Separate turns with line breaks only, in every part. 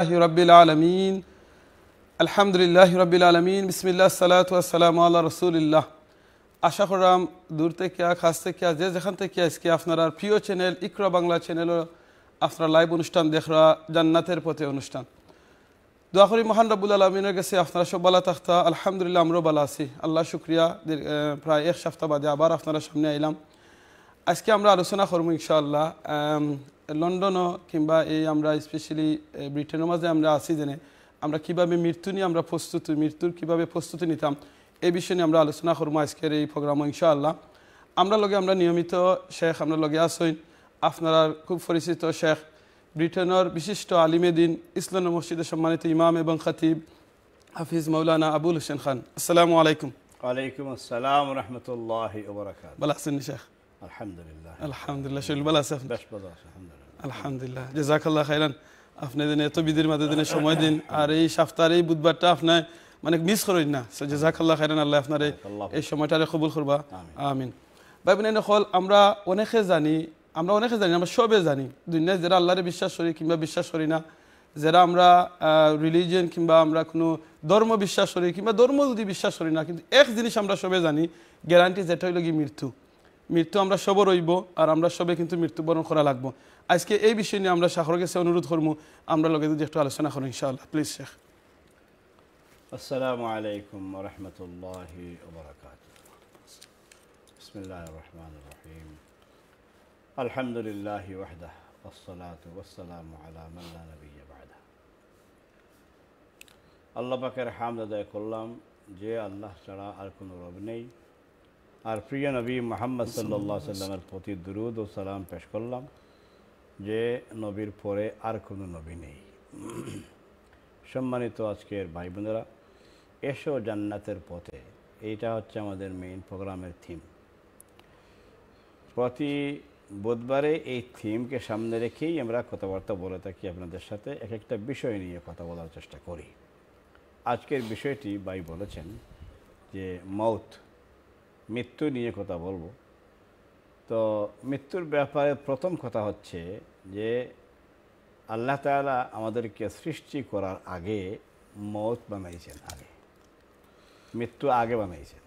রবিল আলমিন আলহামদুলিল্লাহ রবিল আলমিন বিসমিল্লা সালাতাম আল্লাহ রসুলিল্লাহ আশা করাম দূর থেকে খাস থেকে যে যেখান থেকে আজকে আপনারা প্রিয় চ্যানেল ইকরা বাংলা চ্যানেলও আপনার লাইভ অনুষ্ঠান দেখরা জান্নাতের পথে অনুষ্ঠান দোয়া করি মহান রবুল আলমিনের কাছে আপনারা সব বালা থাকতা আলহামদুলিল্লাহ আমরাও বালা আছি আল্লাহ শুক্রিয়া প্রায় এক সপ্তাহ বাদে আবার আপনারা সামনে আইলাম আজকে আমরা আলোচনা করবো ইনশাআল্লাহ লন্ডনও কিংবা এই আমরা স্পেশালি ব্রিটেনের মাঝে আমরা আছি জেনে আমরা কিভাবে মৃত্যু নিয়ে আমরা প্রস্তুতি মৃত্যুর কিভাবে প্রস্তুতি নিতাম এই বিষয় নিয়ে আমরা আলোচনা করবো আজকের এই প্রোগ্রাম ইনশাআল্লাহ আমরা লগে আমরা নিয়মিত শেখ আমরা লগে আসইন আপনারা খুব পরিচিত শেখ ব্রিটেনের বিশিষ্ট আলিমে দিন ইসলাম মসজিদের সম্মানিত ইমাম এবং খতিব হাফিজ মৌলানা আবুল হোসেন খান আসসালামু আলাইকুম
ওয়ালাইকুম আসসালাম রহমতুল্লাহ বলা আছেন শেখ আলহামদুলিল্লাহ
আলহামদুলিল্লাহ শরীর বলা আছে আলহামদুলিল্লাহ জাজাকাল্লাহ খাইলান আপনি দিন এত বিদির মাঝে দিনে সময় দিন আর এই সপ্তাহের এই বুধবারটা আপনার মানে মিস করেন না জাজাকাল্লাহ খাইলান আল্লাহ আপনার এই সময়টারে কবুল করবা আমিন ভাই বোন হল আমরা অনেকে জানি আমরা অনেকে জানি আমরা সবে জানি দুনিয়ায় যারা আল্লাহরে বিশ্বাস করি কিংবা বিশ্বাস করি না যারা আমরা রিলিজিয়ন কিংবা আমরা কোনো ধর্ম বিশ্বাস করি কিংবা ধর্ম যদি বিশ্বাস করি না কিন্তু এক জিনিস আমরা সবে জানি গ্যারান্টি যেটা হইল কি মৃত্যু মৃত্যু আমরা সব রইব আর আমরা সবে কিন্তু মৃত্যুবরণ করা লাগবো আজকে এই বিষয় নিয়ে আমরা শাহর কাছে অনুরোধ করবো আমরা লগে যদি একটু আলোচনা করি ইনশাআল্লাহ প্লিজ শেখ
আসসালামু আলাইকুম রহমতুল্লাহ আলহামদুলিল্লাহ আল্লাহ পাকের করলাম যে আল্লাহ ছাড়া আর কোনো রব নেই আর প্রিয় নবী মোহাম্মদ সাল্লা সাল্লামের প্রতি দুরুদ ও সালাম পেশ করলাম যে নবীর পরে আর কোনো নবী নেই সম্মানিত আজকের ভাই বোনেরা এসো জান্নাতের পথে এইটা হচ্ছে আমাদের মেইন প্রোগ্রামের থিম প্রতি বুধবারে এই থিমকে সামনে রেখেই আমরা কথাবার্তা বলে থাকি আপনাদের সাথে এক একটা বিষয় নিয়ে কথা বলার চেষ্টা করি আজকের বিষয়টি বাই বলেছেন যে মাউথ মৃত্যু নিয়ে কথা বলবো তো মৃত্যুর ব্যাপারে প্রথম কথা হচ্ছে যে আল্লাহ তালা আমাদেরকে সৃষ্টি করার আগে মত বানাইছেন আগে মৃত্যু আগে বানাইছেন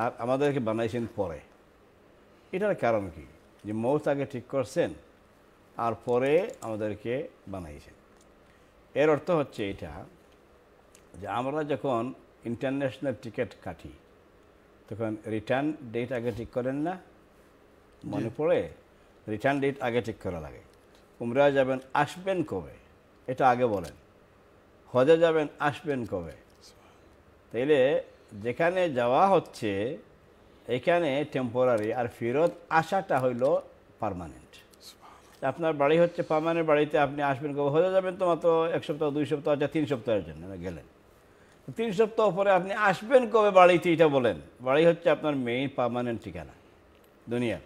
আর আমাদেরকে বানাইছেন পরে এটার কারণ কি যে মত আগে ঠিক করছেন আর পরে আমাদেরকে বানাইছেন এর অর্থ হচ্ছে এটা যে আমরা যখন ইন্টারন্যাশনাল টিকিট কাটি তখন রিটার্ন ডেট আগে ঠিক করেন না মনে পড়ে রিটার্ন ডেট আগে ঠিক করা লাগে উমরা যাবেন আসবেন কবে এটা আগে বলেন হজে যাবেন আসবেন কবে তাইলে যেখানে যাওয়া হচ্ছে এখানে টেম্পোরারি আর ফেরত আসাটা হইল পারমানেন্ট আপনার বাড়ি হচ্ছে পারমানেন্ট বাড়িতে আপনি আসবেন কবে হজে যাবেন তো মাত্র এক সপ্তাহ দুই সপ্তাহ আচ্ছা তিন সপ্তাহের জন্য গেলেন তিন সপ্তাহ পরে আপনি আসবেন কবে বাড়িতে এটা বলেন বাড়ি হচ্ছে আপনার মেইন পার্মানেন্ট ঠিকানা দুনিয়া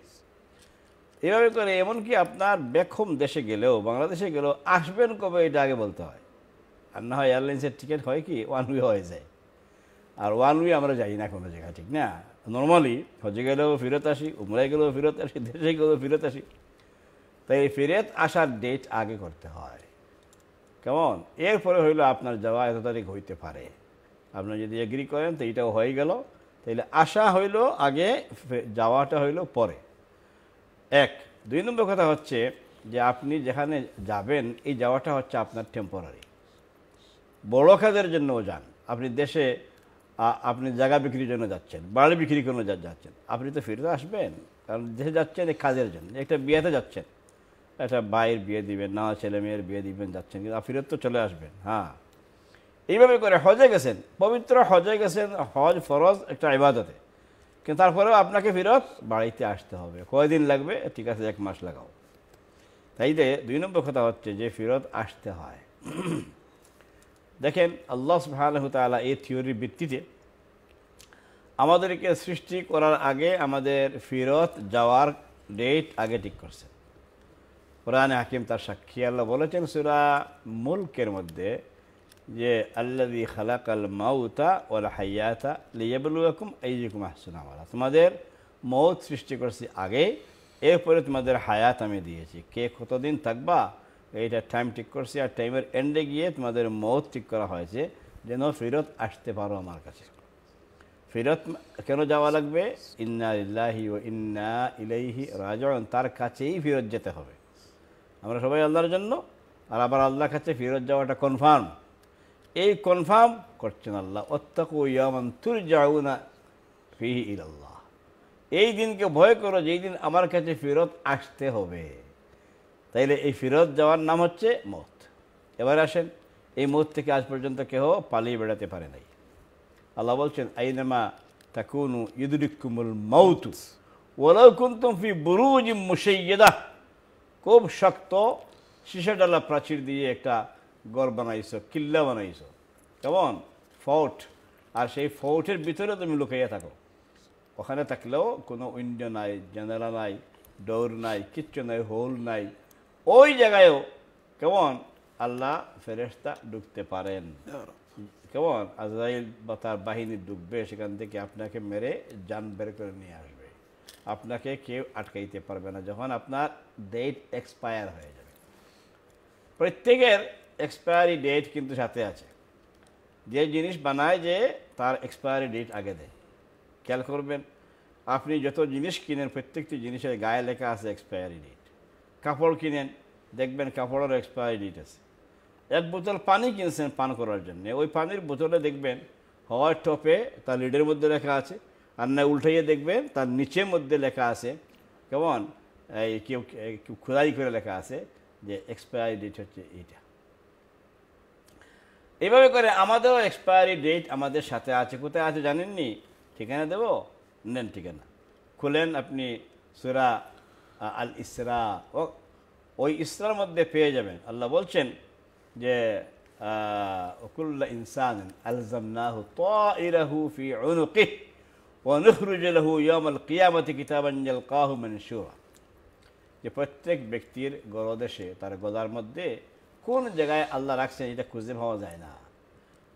এভাবে করে এমনকি আপনার বেক্ষম দেশে গেলেও বাংলাদেশে গেলেও আসবেন কবে এটা আগে বলতে হয় আর না হয় এয়ারলাইন্সের টিকিট হয় কি ওয়ান ওয়ে হয়ে যায় আর ওয়ান ওয়ে আমরা যাই না কোনো জায়গায় ঠিক না নর্মালি হজে গেলেও ফেরত আসি উমরাই গেলেও ফেরত আসি দেশে গেলেও ফেরত আসি তাই ফেরত আসার ডেট আগে করতে হয় কেমন এরপরে হইলো আপনার যাওয়া এত তারিখ হইতে পারে আপনি যদি এগ্রি করেন তো এইটাও হয়ে গেল তাহলে আসা হইল আগে যাওয়াটা হইল পরে এক দুই নম্বর কথা হচ্ছে যে আপনি যেখানে যাবেন এই যাওয়াটা হচ্ছে আপনার টেম্পোরারি বড় কাজের জন্যও যান আপনি দেশে আপনি জায়গা বিক্রির জন্য যাচ্ছেন বাড়ি বিক্রি জন্য যাচ্ছেন আপনি তো ফিরতে আসবেন কারণ দেশে যাচ্ছেন এই কাজের জন্য একটা বিয়েতে যাচ্ছেন একটা ভাইয়ের বিয়ে দিবেন না ছেলে মেয়ের বিয়ে দিবেন যাচ্ছেন কিন্তু ফিরত তো চলে আসবেন হ্যাঁ এইভাবে করে হজে গেছেন পবিত্র হজে গেছেন হজ ফরজ একটা ইবাদতে কিন্তু তারপরেও আপনাকে ফেরত বাড়িতে আসতে হবে কয়দিন লাগবে ঠিক আছে এক মাস লাগাও তাই যে দুই নম্বর কথা হচ্ছে যে ফেরত আসতে হয় দেখেন আল্লাহ সুবাহ আলা এই থিওরির ভিত্তিতে আমাদেরকে সৃষ্টি করার আগে আমাদের ফিরত যাওয়ার ডেট আগে ঠিক করছেন কোরআনে হাকিম তার সাক্ষী আল্লাহ বলেছেন সুরা মুলকের মধ্যে যে আল্লাদি খালাক আল মাউতা ওল হাইয়াতা লিয়াবলুকুম এইরকম আহসুন আমারা তোমাদের মৌত সৃষ্টি করছি আগে এরপরে তোমাদের হায়াত আমি দিয়েছি কে কতদিন থাকবা এইটা টাইম ঠিক করছি আর টাইমের এন্ডে গিয়ে তোমাদের মৌত ঠিক করা হয়েছে যেন ফেরত আসতে পারো আমার কাছে ফিরত কেন যাওয়া লাগবে ইন্না ইল্লাহি ও ইন্না ইলাইহি রাজন তার কাছেই ফিরত যেতে হবে আমরা সবাই আল্লাহর জন্য আর আবার আল্লাহর কাছে ফেরত যাওয়াটা কনফার্ম এই কনফার্ম করছেন আল্লাহ অত্যাকু ইয়ামান তুর যাউনা ফিহি ইল্লাহ এই দিনকে ভয় করো যেই দিন আমার কাছে ফেরত আসতে হবে তাইলে এই ফেরত যাওয়ার নাম হচ্ছে মত এবার আসেন এই মত থেকে আজ পর্যন্ত কেহ পালিয়ে বেড়াতে পারে নাই আল্লাহ বলছেন আইনামা তাকুনু ইদুরিকুমুল মাউতু ওলাউ কুন্তুম ফি বুরুজি মুশাইয়েদা খুব শক্ত শিশাডালা প্রাচীর দিয়ে একটা গড় বানাইছ কিল্লা বানাইছ কেমন ফোর্ট আর সেই ফোর্টের ভিতরে তুমি লুকাইয়া থাকো ওখানে থাকলেও কোনো উইন্ডো নাই জানালা নাই ডোর নাই কিচ্ছু নাই হোল নাই ওই জায়গায়ও কেমন আল্লাহ ফেরেস্তা ঢুকতে পারেন কেমন আজরাইল বা তার বাহিনী ডুববে সেখান থেকে আপনাকে মেরে যান বের করে নিয়ে আসবে আপনাকে কেউ আটকাইতে পারবে না যখন আপনার ডেট এক্সপায়ার হয়ে যাবে প্রত্যেকের এক্সপায়ারি ডেট কিন্তু সাথে আছে যে জিনিস বানায় যে তার এক্সপায়ারি ডেট আগে দেয় খেয়াল করবেন আপনি যত জিনিস কিনেন প্রত্যেকটি জিনিসের গায়ে লেখা আছে এক্সপায়ারি ডেট কাপড় কিনেন দেখবেন কাপড়ের এক্সপায়ারি ডেট আছে এক বোতল পানি কিনছেন পান করার জন্য ওই পানির বোতলে দেখবেন হওয়ার টপে তার লিডের মধ্যে লেখা আছে আর না উল্টাইয়ে দেখবেন তার নিচের মধ্যে লেখা আছে কেমন এই কেউ খোদাই করে লেখা আছে যে এক্সপায়ারি ডেট হচ্ছে এইটা এভাবে করে আমাদেরও এক্সপায়ারি ডেট আমাদের সাথে আছে কোথায় আছে জানেননি ঠিকানা দেব নেন ঠিকানা খুলেন আপনি সুরা আল ইসরা ও ওই ইসরার মধ্যে পেয়ে যাবেন আল্লাহ বলছেন যে যে প্রত্যেক ব্যক্তির গরদেশে তার গদার মধ্যে কোন জায়গায় আল্লাহ রাখছেন এটা খুঁজে পাওয়া যায় না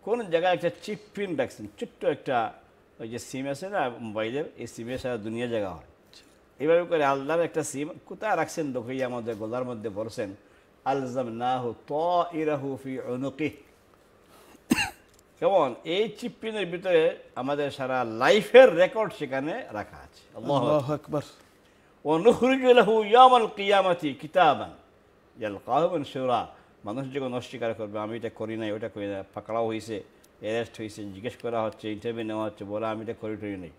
কোন জায়গায় একটা চিপ পিন রাখছেন ছোট্ট একটা ওই যে সিম আছে না মোবাইলের এই সিমে সারা দুনিয়া জায়গা হয় এভাবে করে আল্লাহর একটা সিম কোথায় রাখছেন দোকাই আমাদের গোলার মধ্যে বলছেন আলজাম নাহু ত ইরাহু ফি অনুকি কেমন এই চিপিনের ভিতরে আমাদের সারা লাইফের রেকর্ড সেখানে রাখা আছে আকবর ونخرج له يوم القيامة كتابا يلقاه منشورا মানুষ যখন অস্বীকার করবে আমি এটা করি নাই ওটা করি না পাকড়াও হয়েছে অ্যারেস্ট হয়েছে জিজ্ঞেস করা হচ্ছে ইন্টারভিউ নেওয়া হচ্ছে বলে আমি এটা করি টরি নাই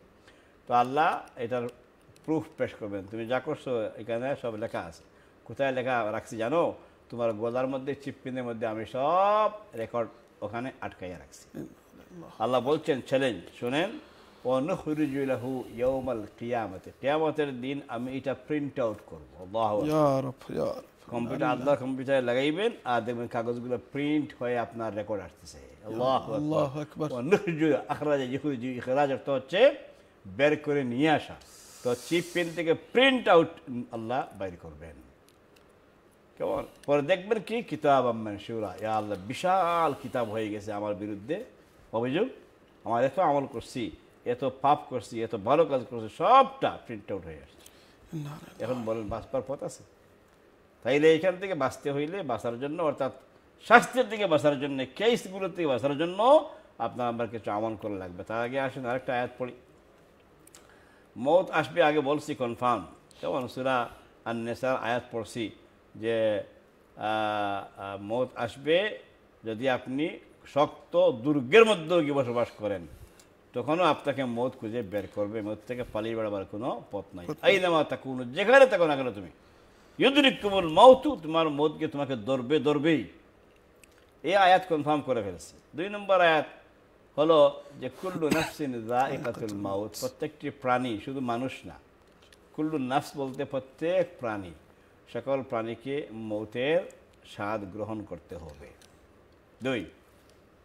তো আল্লাহ এটার প্রুফ পেশ করবেন তুমি যা করছো এখানে সব লেখা আছে কোথায় লেখা রাখছি জানো তোমার গলার মধ্যে চিপপিনের মধ্যে আমি সব রেকর্ড ওখানে আটকাইয়া রাখছি আল্লাহ বলছেন চ্যালেঞ্জ শোনেন অনহরিজুলাহু ইয়ৌমাল কিয়ামতে কিয়ামতের দিন আমি এটা প্রিন্ট আউট করবো কম্পিউটার আল্লাহ কম্পিউটারে লাগাইবেন আর দেখবেন কাগজগুলো প্রিন্ট হয়ে আপনার রেকর্ড আসতেছে হচ্ছে বের করে নিয়ে আসা তো চিপ পেন থেকে প্রিন্ট আউট আল্লাহ বাইর করবেন কেমন পরে দেখবেন কি কিতাব আম্মান শিউরা ইয়া আল্লাহ বিশাল কিতাব হয়ে গেছে আমার বিরুদ্ধে অভিযোগ আমার এত আমল করছি এত পাপ করছি এত ভালো কাজ করছি সবটা প্রিন্ট আউট হয়ে আসছে এখন বলেন বাঁচবার পথ আছে তাইলে এখান থেকে বাঁচতে হইলে বাঁচার জন্য অর্থাৎ স্বাস্থ্যের দিকে বাঁচার জন্য কেসগুলোর থেকে বাঁচার জন্য আপনার আমার কিছু আমন করা লাগবে তার আগে আসেন আরেকটা আয়াত পড়ি মত আসবে আগে বলছি কনফার্ম কেমন সুরা আর নেশার আয়াত পড়ছি যে মত আসবে যদি আপনি শক্ত দুর্গের মধ্যে কি বসবাস করেন তখনও আপনাকে মদ খুঁজে বের করবে মদ থেকে পালিয়ে বেড়াবার কোনো পথ নাই এই নামা তাকু যেখানে থাকো না কেন তুমি ইউদ্রিক কুমুল মাউতু তোমার মদকে তোমাকে ধরবে ধরবেই এই আয়াত কনফার্ম করে ফেলেছে দুই নম্বর আয়াত হলো যে কুল্লু নাফসিন জাইকাতুল মাউত প্রত্যেকটি প্রাণী শুধু মানুষ না কুল্লু নাফস বলতে প্রত্যেক প্রাণী সকল প্রাণীকে মৌতের স্বাদ গ্রহণ করতে হবে দুই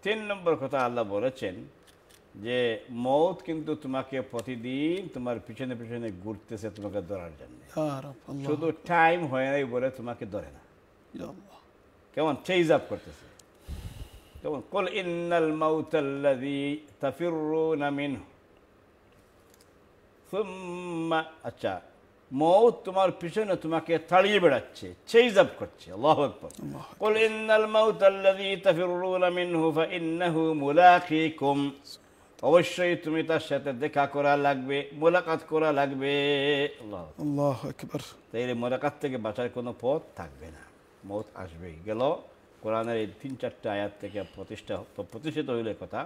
তিন নম্বর কথা আল্লাহ বলেছেন যে মৌত কিন্তু তোমাকে প্রতিদিন তোমার পিছনে পিছনে ঘুরতেছে তোমাকে ধরার জন্য শুধু টাইম হয় নাই বলে তোমাকে ধরে না কেমন চেইজ আপ করতেছে কেমন কল ইন্নাল মাউতাল্লাযী তাফিরুনা মিনহু সুম্মা আচ্ছা মৌত তোমার পিছনে তোমাকে তাড়িয়ে বেড়াচ্ছে চেইজ আপ করছে আল্লাহু আকবার কল ইন্নাল মাউতাল্লাযী তাফিরুনা মিনহু ফাইন্নাহু মুলাকিকুম অবশ্যই তুমি তার সাথে দেখা করা লাগবে মোলাকাত করা লাগবে তাইলে মোলাকাত থেকে বাঁচার কোনো পথ থাকবে না মত আসবেই গেল কোরআনের এই তিন চারটে আয়াত থেকে প্রতিষ্ঠা প্রতিষ্ঠিত হইলে কথা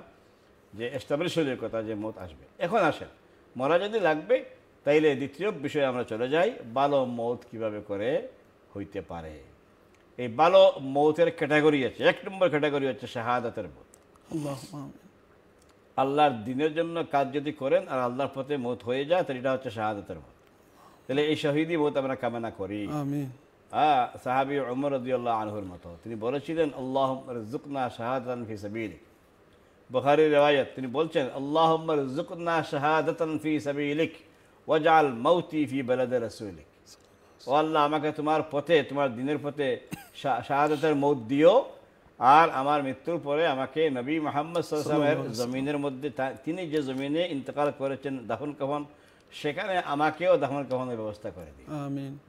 যে এস্টাবলিশ হইলে কথা যে মত আসবে এখন আসেন মরা যদি লাগবে তাইলে দ্বিতীয় বিষয়ে আমরা চলে যাই ভালো মত কিভাবে করে হইতে পারে এই ভালো মৌতের ক্যাটাগরি আছে এক নম্বর ক্যাটাগরি হচ্ছে শাহাদাতের মত আল্লাহর দিনের জন্য কাজ যদি করেন আর আল্লাহর পথে মত হয়ে যায় তাহলে এটা হচ্ছে শাহাদতের মত তাহলে এই শহীদই মত আমরা কামনা করি হ্যাঁ সাহাবি ওমর রদিউল্লাহ আনহুর মতো তিনি বলেছিলেন আল্লাহ জুকনা শাহাদান ফি সাবিল বখারি রেওয়ায়ত তিনি বলছেন আল্লাহ জুকনা শাহাদান ফি সাবিলিক ওয়াজাল মৌতি ফি বেলাদে রসুলিক ও আল্লাহ আমাকে তোমার পথে তোমার দিনের পথে শাহাদতের মত দিও আর আমার মৃত্যুর পরে আমাকে নবী মোহাম্মদ সাল্লামের জমিনের মধ্যে তিনি যে জমিনে ইন্তকাল করেছেন দাফন কফন সেখানে আমাকেও দাফন কফনের ব্যবস্থা করে দিন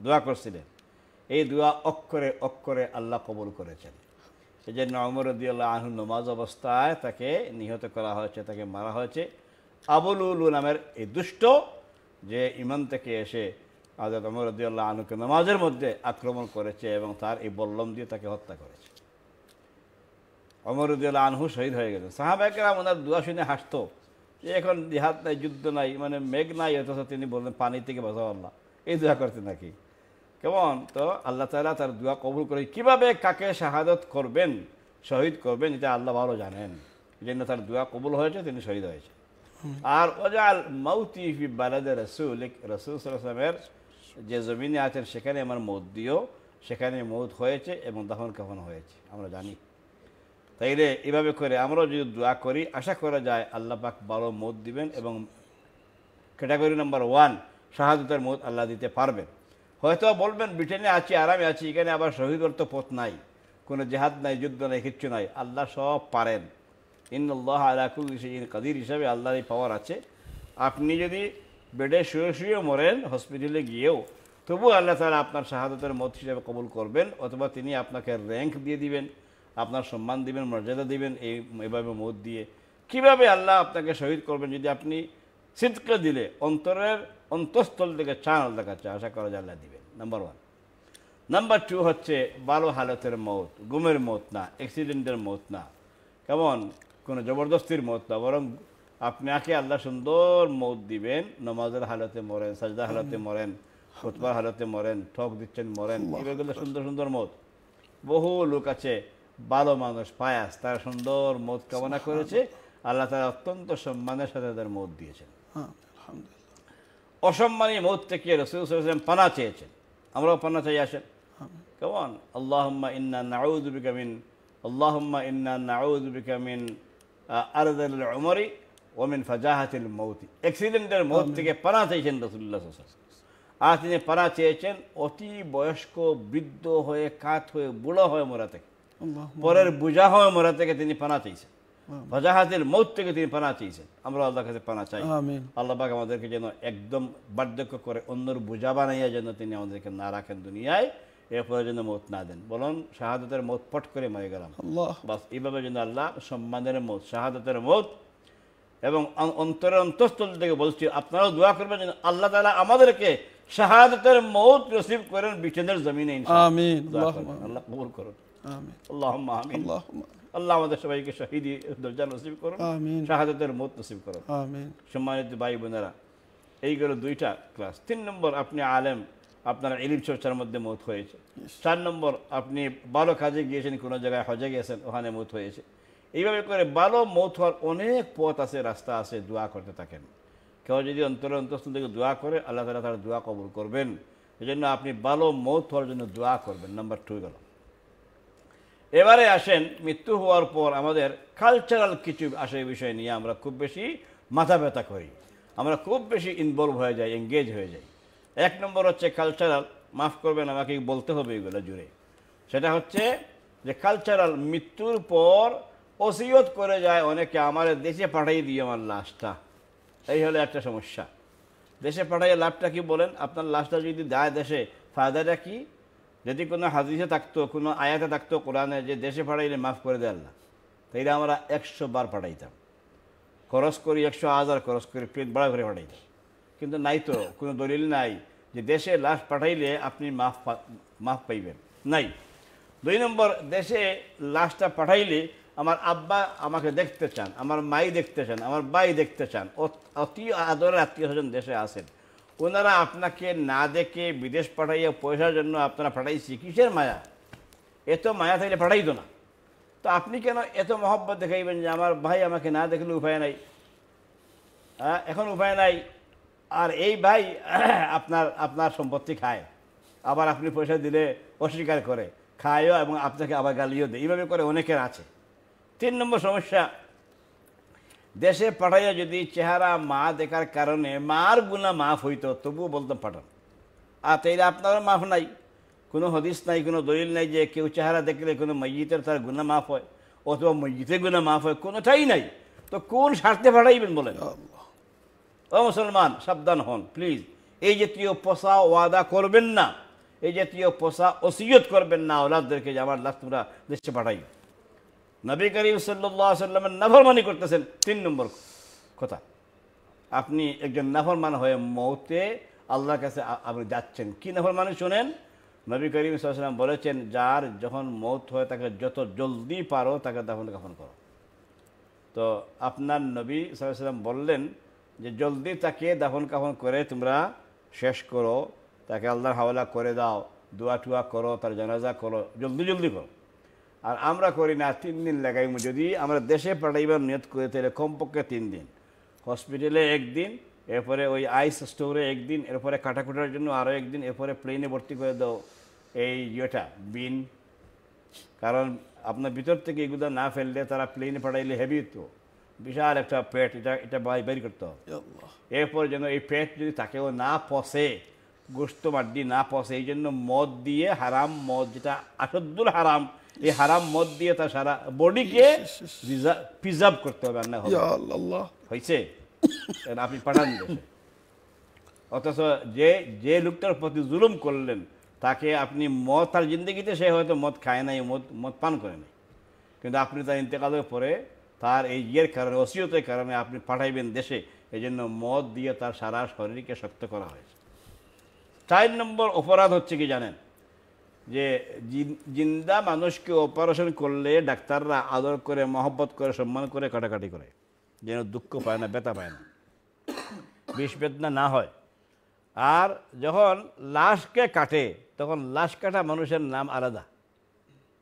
দোয়া করছিলেন এই দোয়া অক্ষরে অক্ষরে আল্লাহ কবুল করেছেন এই যে নমর দিয়া আহ নমাজ অবস্থায় তাকে নিহত করা হয়েছে তাকে মারা হয়েছে আবুল উলু নামের এই দুষ্ট যে ইমান থেকে এসে আজাদ অমর দিয়া আহনুকে নমাজের মধ্যে আক্রমণ করেছে এবং তার এই বল্লম দিয়ে তাকে হত্যা করে অমরুদ্দুল্লাহ আনহু শহীদ হয়ে গেছে সাহাবাকেরাম ওনার দোয়া শুনে হাসতো যে এখন দিহাত নাই যুদ্ধ নাই মানে মেঘ নাই অথচ তিনি বললেন পানি থেকে বাঁচাও আল্লাহ এই দোয়া করতে নাকি কেমন তো আল্লাহ তালা তার দোয়া কবুল করে কিভাবে কাকে শাহাদত করবেন শহীদ করবেন এটা আল্লাহ ভালো জানেন যেন তার দোয়া কবুল হয়েছে তিনি শহীদ হয়েছে আর ওজাল মাউতি বালাদে রসুল রসুল সালামের যে জমিনে আছেন সেখানে আমার মৌত দিও সেখানে মৌত হয়েছে এবং দহন কখন হয়েছে আমরা জানি তাইলে এভাবে করে আমরাও যদি দোয়া করি আশা করা যায় আল্লাহ পাক ভালো মত দিবেন এবং ক্যাটাগরি নাম্বার ওয়ান শাহাদতের মত আল্লাহ দিতে পারবেন হয়তো বলবেন ব্রিটেনে আছি আরামে আছি এখানে আবার শহীদ অর্থ পথ নাই কোনো জেহাদ নাই যুদ্ধ নাই কিচ্ছু নাই আল্লাহ সব পারেন আল্লাহ আলাকুল কাদির হিসাবে আল্লাহর এই পাওয়ার আছে আপনি যদি বেডে শুয়ে শুয়ে মরেন হসপিটালে গিয়েও তবু আল্লাহ তালা আপনার শাহাদতের মত হিসাবে কবুল করবেন অথবা তিনি আপনাকে র্যাঙ্ক দিয়ে দিবেন আপনার সম্মান দিবেন মর্যাদা দিবেন এই এভাবে মত দিয়ে কিভাবে আল্লাহ আপনাকে শহীদ করবেন যদি আপনি সিদকে দিলে অন্তরের অন্তঃস্থল থেকে চান আল্লাহ কাছে আশা করা যে আল্লাহ দিবেন নাম্বার ওয়ান নাম্বার টু হচ্ছে ভালো হালতের মত গুমের মত না অ্যাক্সিডেন্টের মত না কেমন কোনো জবরদস্তির মত না বরং আপনাকে আল্লাহ সুন্দর মত দিবেন নমাজের হালতে মরেন সাজদা হালতে মরেন হতবার হালতে মরেন ঠক দিচ্ছেন মরেন এগুলো সুন্দর সুন্দর মত বহু লোক আছে ভালো মানুষ পায়াস তারা সুন্দর মত কামনা করেছে আল্লাহ তারা অত্যন্ত সম্মানের সাথে তাদের মত দিয়েছেন হ্যাঁ, অসম্মানী মত থেকে রসুলাম পানা চেয়েছেন আমরাও পানা চাই আসেন কেমন আল্লাহম্মা ইন্না নাউদ্বিকামিন আল্লাহম্মা ইন্না নাউদ্বিকামিন আরদাল উমরি ওমিন ফাজাহাতিল মৌতি অ্যাক্সিডেন্টের মত থেকে পানা চেয়েছেন রসুল্লাহ আর তিনি পানা চেয়েছেন অতি বয়স্ক বৃদ্ধ হয়ে কাত হয়ে বুড়ো হয়ে মরা থেকে পরের বোঝা হওয়া মরা থেকে তিনি পানা চাইছেন ফজাহাতের মৌত থেকে তিনি পানা চাইছেন আমরা আল্লাহ কাছে পানা চাই আল্লাহ আমাদেরকে যেন একদম বার্ধক্য করে অন্যর বোঝা বানাইয়া যেন তিনি আমাদেরকে না রাখেন দুনিয়ায় এরপরে যেন মত না দেন বলুন শাহাদতের মত পট করে মারে গেলাম বাস এইভাবে যেন আল্লাহ সম্মানের মত শাহাদতের মত এবং অন্তরের অন্তঃস্থল থেকে বলছি আপনারাও দোয়া করবেন যেন আল্লাহ তালা আমাদেরকে শাহাদতের মত রসিভ করেন ব্রিটেনের জমিনে আল্লাহ কবুল করুন মত সম্মানিত ভাই বোনেরা দুইটা ক্লাস তিন নম্বর আপনি আলেম ইলিম চর্চার মধ্যে মত হয়েছে চার নম্বর আপনি ভালো কাজে গিয়েছেন কোনো জায়গায় হজে ওখানে মত হয়েছে এইভাবে করে ভালো মত হওয়ার অনেক পথ আছে রাস্তা আছে দোয়া করতে থাকেন কেউ যদি অন্তরে অন্তস্থ থেকে দোয়া করে আল্লাহ তালা তার দোয়া কবুল করবেন এই জন্য আপনি ভালো মত হওয়ার জন্য দোয়া করবেন নাম্বার টু গেল এবারে আসেন মৃত্যু হওয়ার পর আমাদের কালচারাল কিছু আসে বিষয় নিয়ে আমরা খুব বেশি মাথা ব্যথা করি আমরা খুব বেশি ইনভলভ হয়ে যাই এঙ্গেজ হয়ে যাই এক নম্বর হচ্ছে কালচারাল মাফ করবেন আমাকে বলতে হবে এগুলো জুড়ে সেটা হচ্ছে যে কালচারাল মৃত্যুর পর ওসিয়ত করে যায় অনেকে আমার দেশে পাঠাই দিয়ে আমার লাশটা এই হলো একটা সমস্যা দেশে পাঠাইয়া লাভটা কি বলেন আপনার লাশটা যদি দেয় দেশে ফায়দাটা কী যদি কোনো হাদিসে থাকতো কোনো আয়াতে থাকতো কোরআনে যে দেশে ফাড়াইলে মাফ করে দেয় আল্লাহ তাইলে আমরা একশো বার ফাটাইতাম খরচ করি একশো হাজার খরচ করি পেট বাড়া করে ফাটাইতাম কিন্তু নাই তো কোনো দলিল নাই যে দেশে লাশ পাঠাইলে আপনি মাফ মাফ পাইবেন নাই দুই নম্বর দেশে লাশটা পাঠাইলে আমার আব্বা আমাকে দেখতে চান আমার মাই দেখতে চান আমার বাই দেখতে চান অতি আদরের আত্মীয় স্বজন দেশে আসেন ওনারা আপনাকে না দেখে বিদেশ পাঠাইয়া পয়সার জন্য আপনারা পাঠাইছি কিসের মায়া এত মায়া থাকলে পাঠাইতো না তো আপনি কেন এত মহব্বত দেখাইবেন যে আমার ভাই আমাকে না দেখলে উপায় নাই হ্যাঁ এখন উপায় নাই আর এই ভাই আপনার আপনার সম্পত্তি খায় আবার আপনি পয়সা দিলে অস্বীকার করে খায়ও এবং আপনাকে আবার গালিও দেয় এইভাবে করে অনেকের আছে তিন নম্বর সমস্যা দেশে পাঠাইয়া যদি চেহারা মা দেখার কারণে মার গুণা মাফ হইত তবুও বলতাম পাঠান আর তাইলে আপনারও মাফ নাই কোনো হদিস নাই কোনো দলিল নাই যে কেউ চেহারা দেখলে কোনো মসজিদের তার গুণা মাফ হয় অথবা মসজিদের গুণা মাফ হয় কোনোটাই নাই তো কোন স্বার্থে পাঠাইবেন বলেন ও মুসলমান সাবধান হন প্লিজ এই জাতীয় পোষা ওয়াদা করবেন না এই জাতীয় পোষা ওসিয়ত করবেন না ওলাদদেরকে যে আমার লাভ তোমরা দেশে পাঠাই নবী করিম সাল্লাহ সাল্লামের নাফরমানি করতেছেন তিন নম্বর কথা আপনি একজন নাফরমান হয়ে মৌতে আল্লাহর কাছে আপনি যাচ্ছেন কী নাফরমানি শোনেন নবী করিম সাল্লাম বলেছেন যার যখন মৌত হয় তাকে যত জলদি পারো তাকে দাফন কাফন করো তো আপনার নবী সাল্লাম বললেন যে জলদি তাকে দাফন কাফন করে তোমরা শেষ করো তাকে আল্লাহর হাওলা করে দাও দোয়া টুয়া করো তার জানাজা করো জলদি জলদি করো আর আমরা করি না তিন দিন লাগাই যদি আমরা দেশে পাঠাইবার নিয়ত করে তাহলে কমপক্ষে তিন দিন হসপিটালে একদিন এরপরে ওই আইস স্টোরে একদিন এরপরে কাটাকুটার জন্য আরও একদিন এরপরে প্লেনে ভর্তি করে দাও এই ইয়েটা বিন কারণ আপনার ভিতর থেকে এগুলো না ফেললে তারা প্লেনে পাঠাইলে হেভি তো বিশাল একটা পেট এটা এটা বাইর করতে হবে এরপর যেন এই পেট যদি তাকেও না পসে গোস্ত মাড্ডি না পসে এই জন্য মদ দিয়ে হারাম মদ যেটা আসদ্দুল হারাম এই হারাম মদ দিয়ে তার সারা বডিকে প্রিজার্ভ করতে হবে রান্না না হয়েছে আপনি পাঠান অথচ যে যে লোকটার প্রতি জুলুম করলেন তাকে আপনি মদ তার জিন্দগিতে সে হয়তো মদ খায় নাই মদ মদ পান করে নাই কিন্তু আপনি তার ইন্তেকালের পরে তার এই ইয়ের কারণে অসিয়তের কারণে আপনি পাঠাইবেন দেশে এই জন্য মদ দিয়ে তার সারা শরীরকে শক্ত করা হয়েছে চার নম্বর অপরাধ হচ্ছে কি জানেন যে জিন্দা মানুষকে অপারেশন করলে ডাক্তাররা আদর করে মহব্বত করে সম্মান করে কাটাকাটি করে যেন দুঃখ পায় না ব্যথা পায় না বিষ বেদনা না হয় আর যখন লাশকে কাটে তখন লাশ কাটা মানুষের নাম আলাদা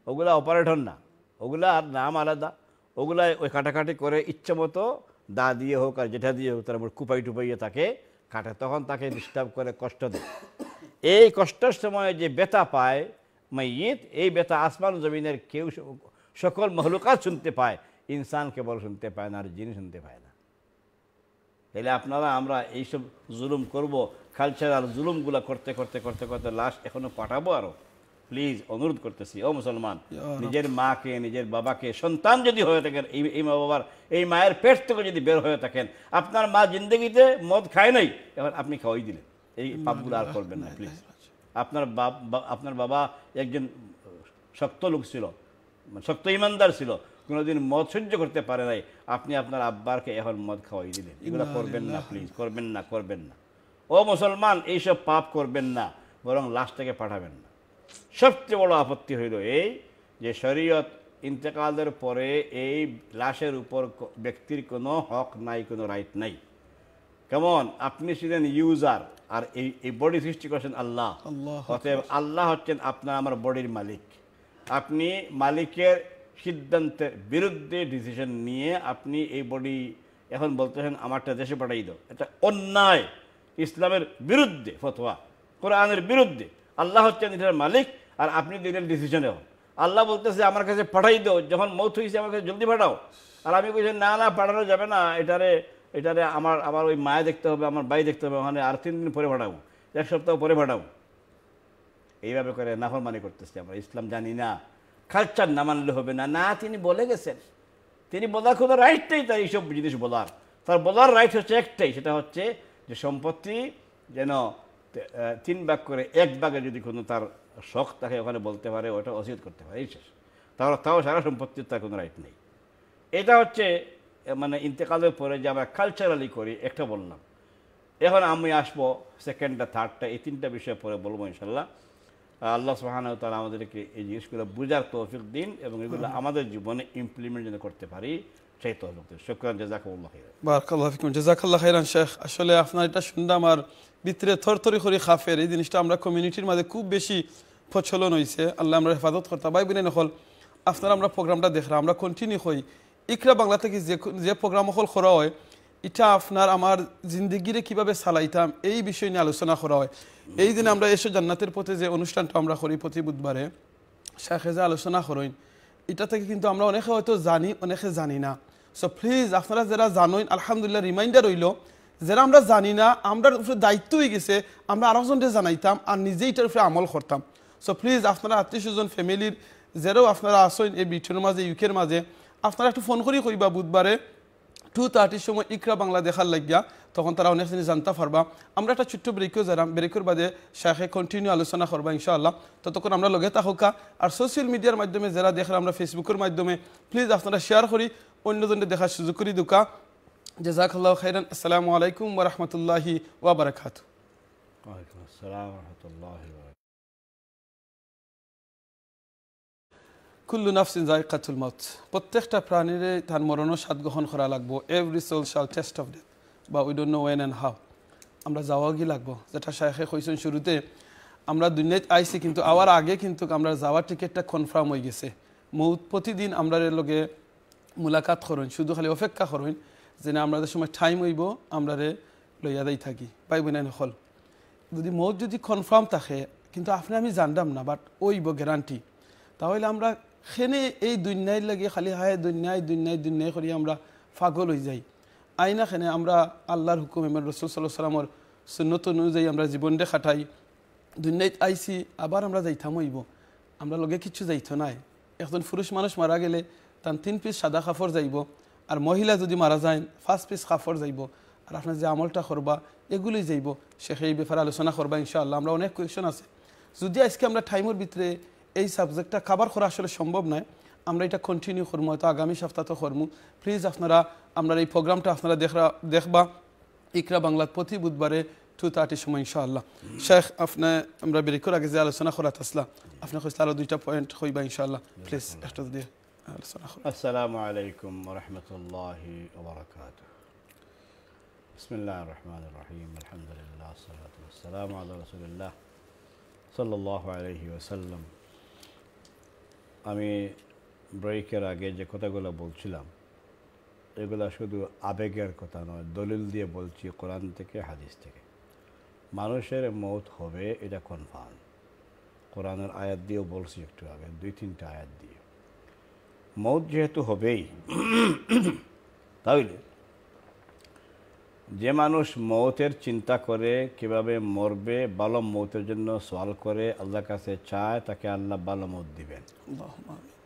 ওগুলা অপারেটর না ওগুলার আর নাম আলাদা ওগুলা ওই কাটাকাটি করে ইচ্ছে মতো দা দিয়ে হোক আর জেঠা দিয়ে হোক তারপর কুপাই টুপাইয়ে তাকে কাটে তখন তাকে ডিস্টার্ব করে কষ্ট দেয় এই কষ্টের সময়ে যে বেতা পায় মাইত এই বেতা আসমান জমিনের কেউ সকল মহলুকাত শুনতে পায় ইনসান কেবল শুনতে পায় না আর জিনি শুনতে পায় না তাহলে আপনারা আমরা এইসব জুলুম করব কালচারাল জুলুমগুলো করতে করতে করতে করতে লাশ এখনও পাঠাবো আরও প্লিজ অনুরোধ করতেছি ও মুসলমান নিজের মাকে নিজের বাবাকে সন্তান যদি হয়ে থাকেন এই এই মা বাবার এই মায়ের পেট থেকে যদি বের হয়ে থাকেন আপনার মা জিন্দগিতে মদ খায় নাই এবার আপনি খাওয়াই দিলেন এই পাপগুলো আর করবেন না প্লিজ আপনার বাপ আপনার বাবা একজন শক্ত লোক ছিল মানে শক্ত ইমানদার ছিল কোনোদিন মদ সহ্য করতে পারে নাই আপনি আপনার আব্বারকে এখন মদ খাওয়াই দিলেন এগুলো করবেন না প্লিজ করবেন না করবেন না ও মুসলমান এইসব পাপ করবেন না বরং লাশটাকে পাঠাবেন না সবচেয়ে বড় আপত্তি হইল এই যে শরীয়ত ইন্তেকালের পরে এই লাশের উপর ব্যক্তির কোনো হক নাই কোনো রাইট নাই কেমন আপনি ছিলেন ইউজার আর এই এই বডি সৃষ্টি করেছেন আল্লাহ অতএব আল্লাহ হচ্ছেন আপনার আমার বডির মালিক আপনি মালিকের সিদ্ধান্তের বিরুদ্ধে ডিসিশন নিয়ে আপনি এই বডি এখন বলতেছেন আমারটা দেশে পাঠাই দাও এটা অন্যায় ইসলামের বিরুদ্ধে ফতোয়া কোরআনের বিরুদ্ধে আল্লাহ হচ্ছেন এটার মালিক আর আপনি দিলেন ডিসিশনে হন আল্লাহ বলতেছে আমার কাছে পাঠাই দাও যখন মৌত হয়েছে আমাকে জলদি পাঠাও আর আমি বলছি না না পাঠানো যাবে না এটারে এটারে আমার আমার ওই মায়ে দেখতে হবে আমার বাই দেখতে হবে ওখানে আর তিন দিন পরে ভাড়াবো এক সপ্তাহ পরে ভাড়াবো এইভাবে করে মানে করতেছে আমরা ইসলাম জানি না খালচার না মানলে হবে না না তিনি বলে গেছেন তিনি বলার কোনো রাইটটাই তাই এইসব জিনিস বলার তার বলার রাইট হচ্ছে একটাই সেটা হচ্ছে যে সম্পত্তি যেন তিন ভাগ করে এক ভাগে যদি কোনো তার শখ তাকে ওখানে বলতে পারে ওটা অসিয়ত করতে পারে এই শেষ তাহলে তাও সারা সম্পত্তির তার কোনো রাইট নেই এটা হচ্ছে মানে ইন্তেকালের পরে যে আমরা কালচারালি করি একটা বললাম এখন আমি আসবো সেকেন্ডটা থার্ডটা এই তিনটা বিষয়ে পরে বলবো ইনশাল্লাহ আল্লাহ সোহান তারা আমাদেরকে এই জিনিসগুলো বোঝার তৌফিক দিন এবং এগুলো আমাদের জীবনে ইমপ্লিমেন্ট যেন করতে পারি সেই তৌফিক দিন শুক্রান জাজাকুল্লাহ
বারকাল্লাহ জাজাকাল্লাহ খাইরান শেখ আসলে আপনার এটা শুনলাম আমার ভিতরে থরথরি করে খাফের এই জিনিসটা আমরা কমিউনিটির মাঝে খুব বেশি প্রচলন হয়েছে আল্লাহ আমরা হেফাজত করতাম ভাই বিনে নকল আপনারা আমরা প্রোগ্রামটা দেখলাম আমরা কন্টিনিউ হই ইকরা বাংলা থেকে যে যে প্রোগ্রাম হল করা হয় এটা আপনার আমার জিন্দগিরে কিভাবে চালাইতাম এই বিষয় নিয়ে আলোচনা করা হয় এই দিন আমরা এসো জান্নাতের পথে যে অনুষ্ঠানটা আমরা করি প্রতি বুধবারে শেখে যে আলোচনা করইন এটা থেকে কিন্তু আমরা অনেকে হয়তো জানি অনেকে জানি না সো প্লিজ আপনারা যারা জানেন আলহামদুলিল্লাহ রিমাইন্ডার রইল যারা আমরা জানি না আমরা উপরে দায়িত্ব হয়ে গেছে আমরা আরও জনকে জানাইতাম আর নিজেই এটার উপরে আমল করতাম সো প্লিজ আপনারা আত্মীয় স্বজন ফ্যামিলির যারাও আপনারা আসেন এই বিঠের মাঝে ইউকের মাঝে আপনারা একটু ফোন করি কইবা বুধবারে টু থার্টির সময় ইকরা বাংলা দেখার লাগিয়া তখন তারা অনেক জিনিস জানতে পারবা আমরা একটা ছোট্ট ব্রেকও জানাম ব্রেকের বাদে শাহে কন্টিনিউ আলোচনা করবা ইনশাআল্লাহ ততক্ষণ আমরা লগে থাকা আর সোশ্যাল মিডিয়ার মাধ্যমে যারা দেখেন আমরা ফেসবুকের মাধ্যমে প্লিজ আপনারা শেয়ার করি অন্যজনের দেখার সুযোগ করি দুকা জাজাকাল্লাহ খাইরান আসসালামু আলাইকুম ওরহমতুল্লাহি ওবরাকাত আসসালাম কুল্লু নাফসিন জায়কাতুল মত প্রত্যেকটা প্রাণীরে তার মরণও স্বাদ গ্রহণ করা লাগবো every soul shall taste of death বা we don't know when and how আমরা যাওয়া গিয়ে লাগবো যেটা শায়েখে কইছেন শুরুতে আমরা দুনিয়ায় আইছি কিন্তু আওয়ার আগে কিন্তু আমরা যাওয়ার টিকিটটা কনফার্ম হয়ে গেছে মৌত প্রতিদিন আমরা লগে মুলাকাত করুন শুধু খালি অপেক্ষা করুন যে না আমাদের সময় টাইম হইব আমরা রে লইয়া দেই থাকি ভাই নাই নকল যদি মৌত যদি কনফার্ম থাকে কিন্তু আপনি আমি জানতাম না বাট ওইব গ্যারান্টি তাহলে আমরা সেনে এই দুনিয়ার লাগে খালি হায় দুনিয়ায় দুনিয়ায় দুনিয়ায় করি আমরা পাগল হয়ে যাই আইনা খেনে আমরা আল্লাহর হুকুম এমন রসুল সাল্লাহ সাল্লামর সুন্নত অনুযায়ী আমরা জীবনটা খাটাই দুনিয়ায় আইসি আবার আমরা যাইতাম হইব আমরা লগে কিছু যাইত নাই এখন পুরুষ মানুষ মারা গেলে তার তিন পিস সাদা কাফর যাইব আর মহিলা যদি মারা যায় ফার্স্ট পিস কাফর যাইব আর আপনার যে আমলটা করবা এগুলোই যাইব সে সেই ব্যাপারে আলোচনা করবা ইনশাআল্লাহ আমরা অনেক কোয়েশন আছে যদি আজকে আমরা টাইমের ভিতরে এই সাবজেক্টটা খাবার করা আসলে সম্ভব নয় আমরা এটা কন্টিনিউ করবো হয়তো আগামী সপ্তাহ তো করবো প্লিজ আপনারা আমরা এই প্রোগ্রামটা আপনারা দেখরা দেখবা ইকরা বাংলার প্রতি বুধবারে টু থার্টির সময় ইনশাআল্লাহ শেখ আপনি আমরা বেরিকর আগে যে আলোচনা করা আসলা আপনি কইসলে আরও দুইটা পয়েন্ট হইবা ইনশাআল্লাহ প্লিজ একটা দিয়ে আলোচনা
আসসালামু আলাইকুম রহমতুল্লাহ بسم الله الرحمن الرحيم الحمد لله والصلاة والسلام على رسول الله صلى الله عليه وسلم আমি ব্রেকের আগে যে কথাগুলো বলছিলাম এগুলো শুধু আবেগের কথা নয় দলিল দিয়ে বলছি কোরআন থেকে হাদিস থেকে মানুষের মত হবে এটা কনফার্ম কোরআনের আয়াত দিয়েও বলছি একটু আগে দুই তিনটা আয়াত দিয়ে মত যেহেতু হবেই তাহলে যে মানুষ মৌতের চিন্তা করে কিভাবে মরবে ভালো মৌতের জন্য সওয়াল করে আল্লাহর কাছে চায় তাকে আল্লাহ ভালো মত দিবেন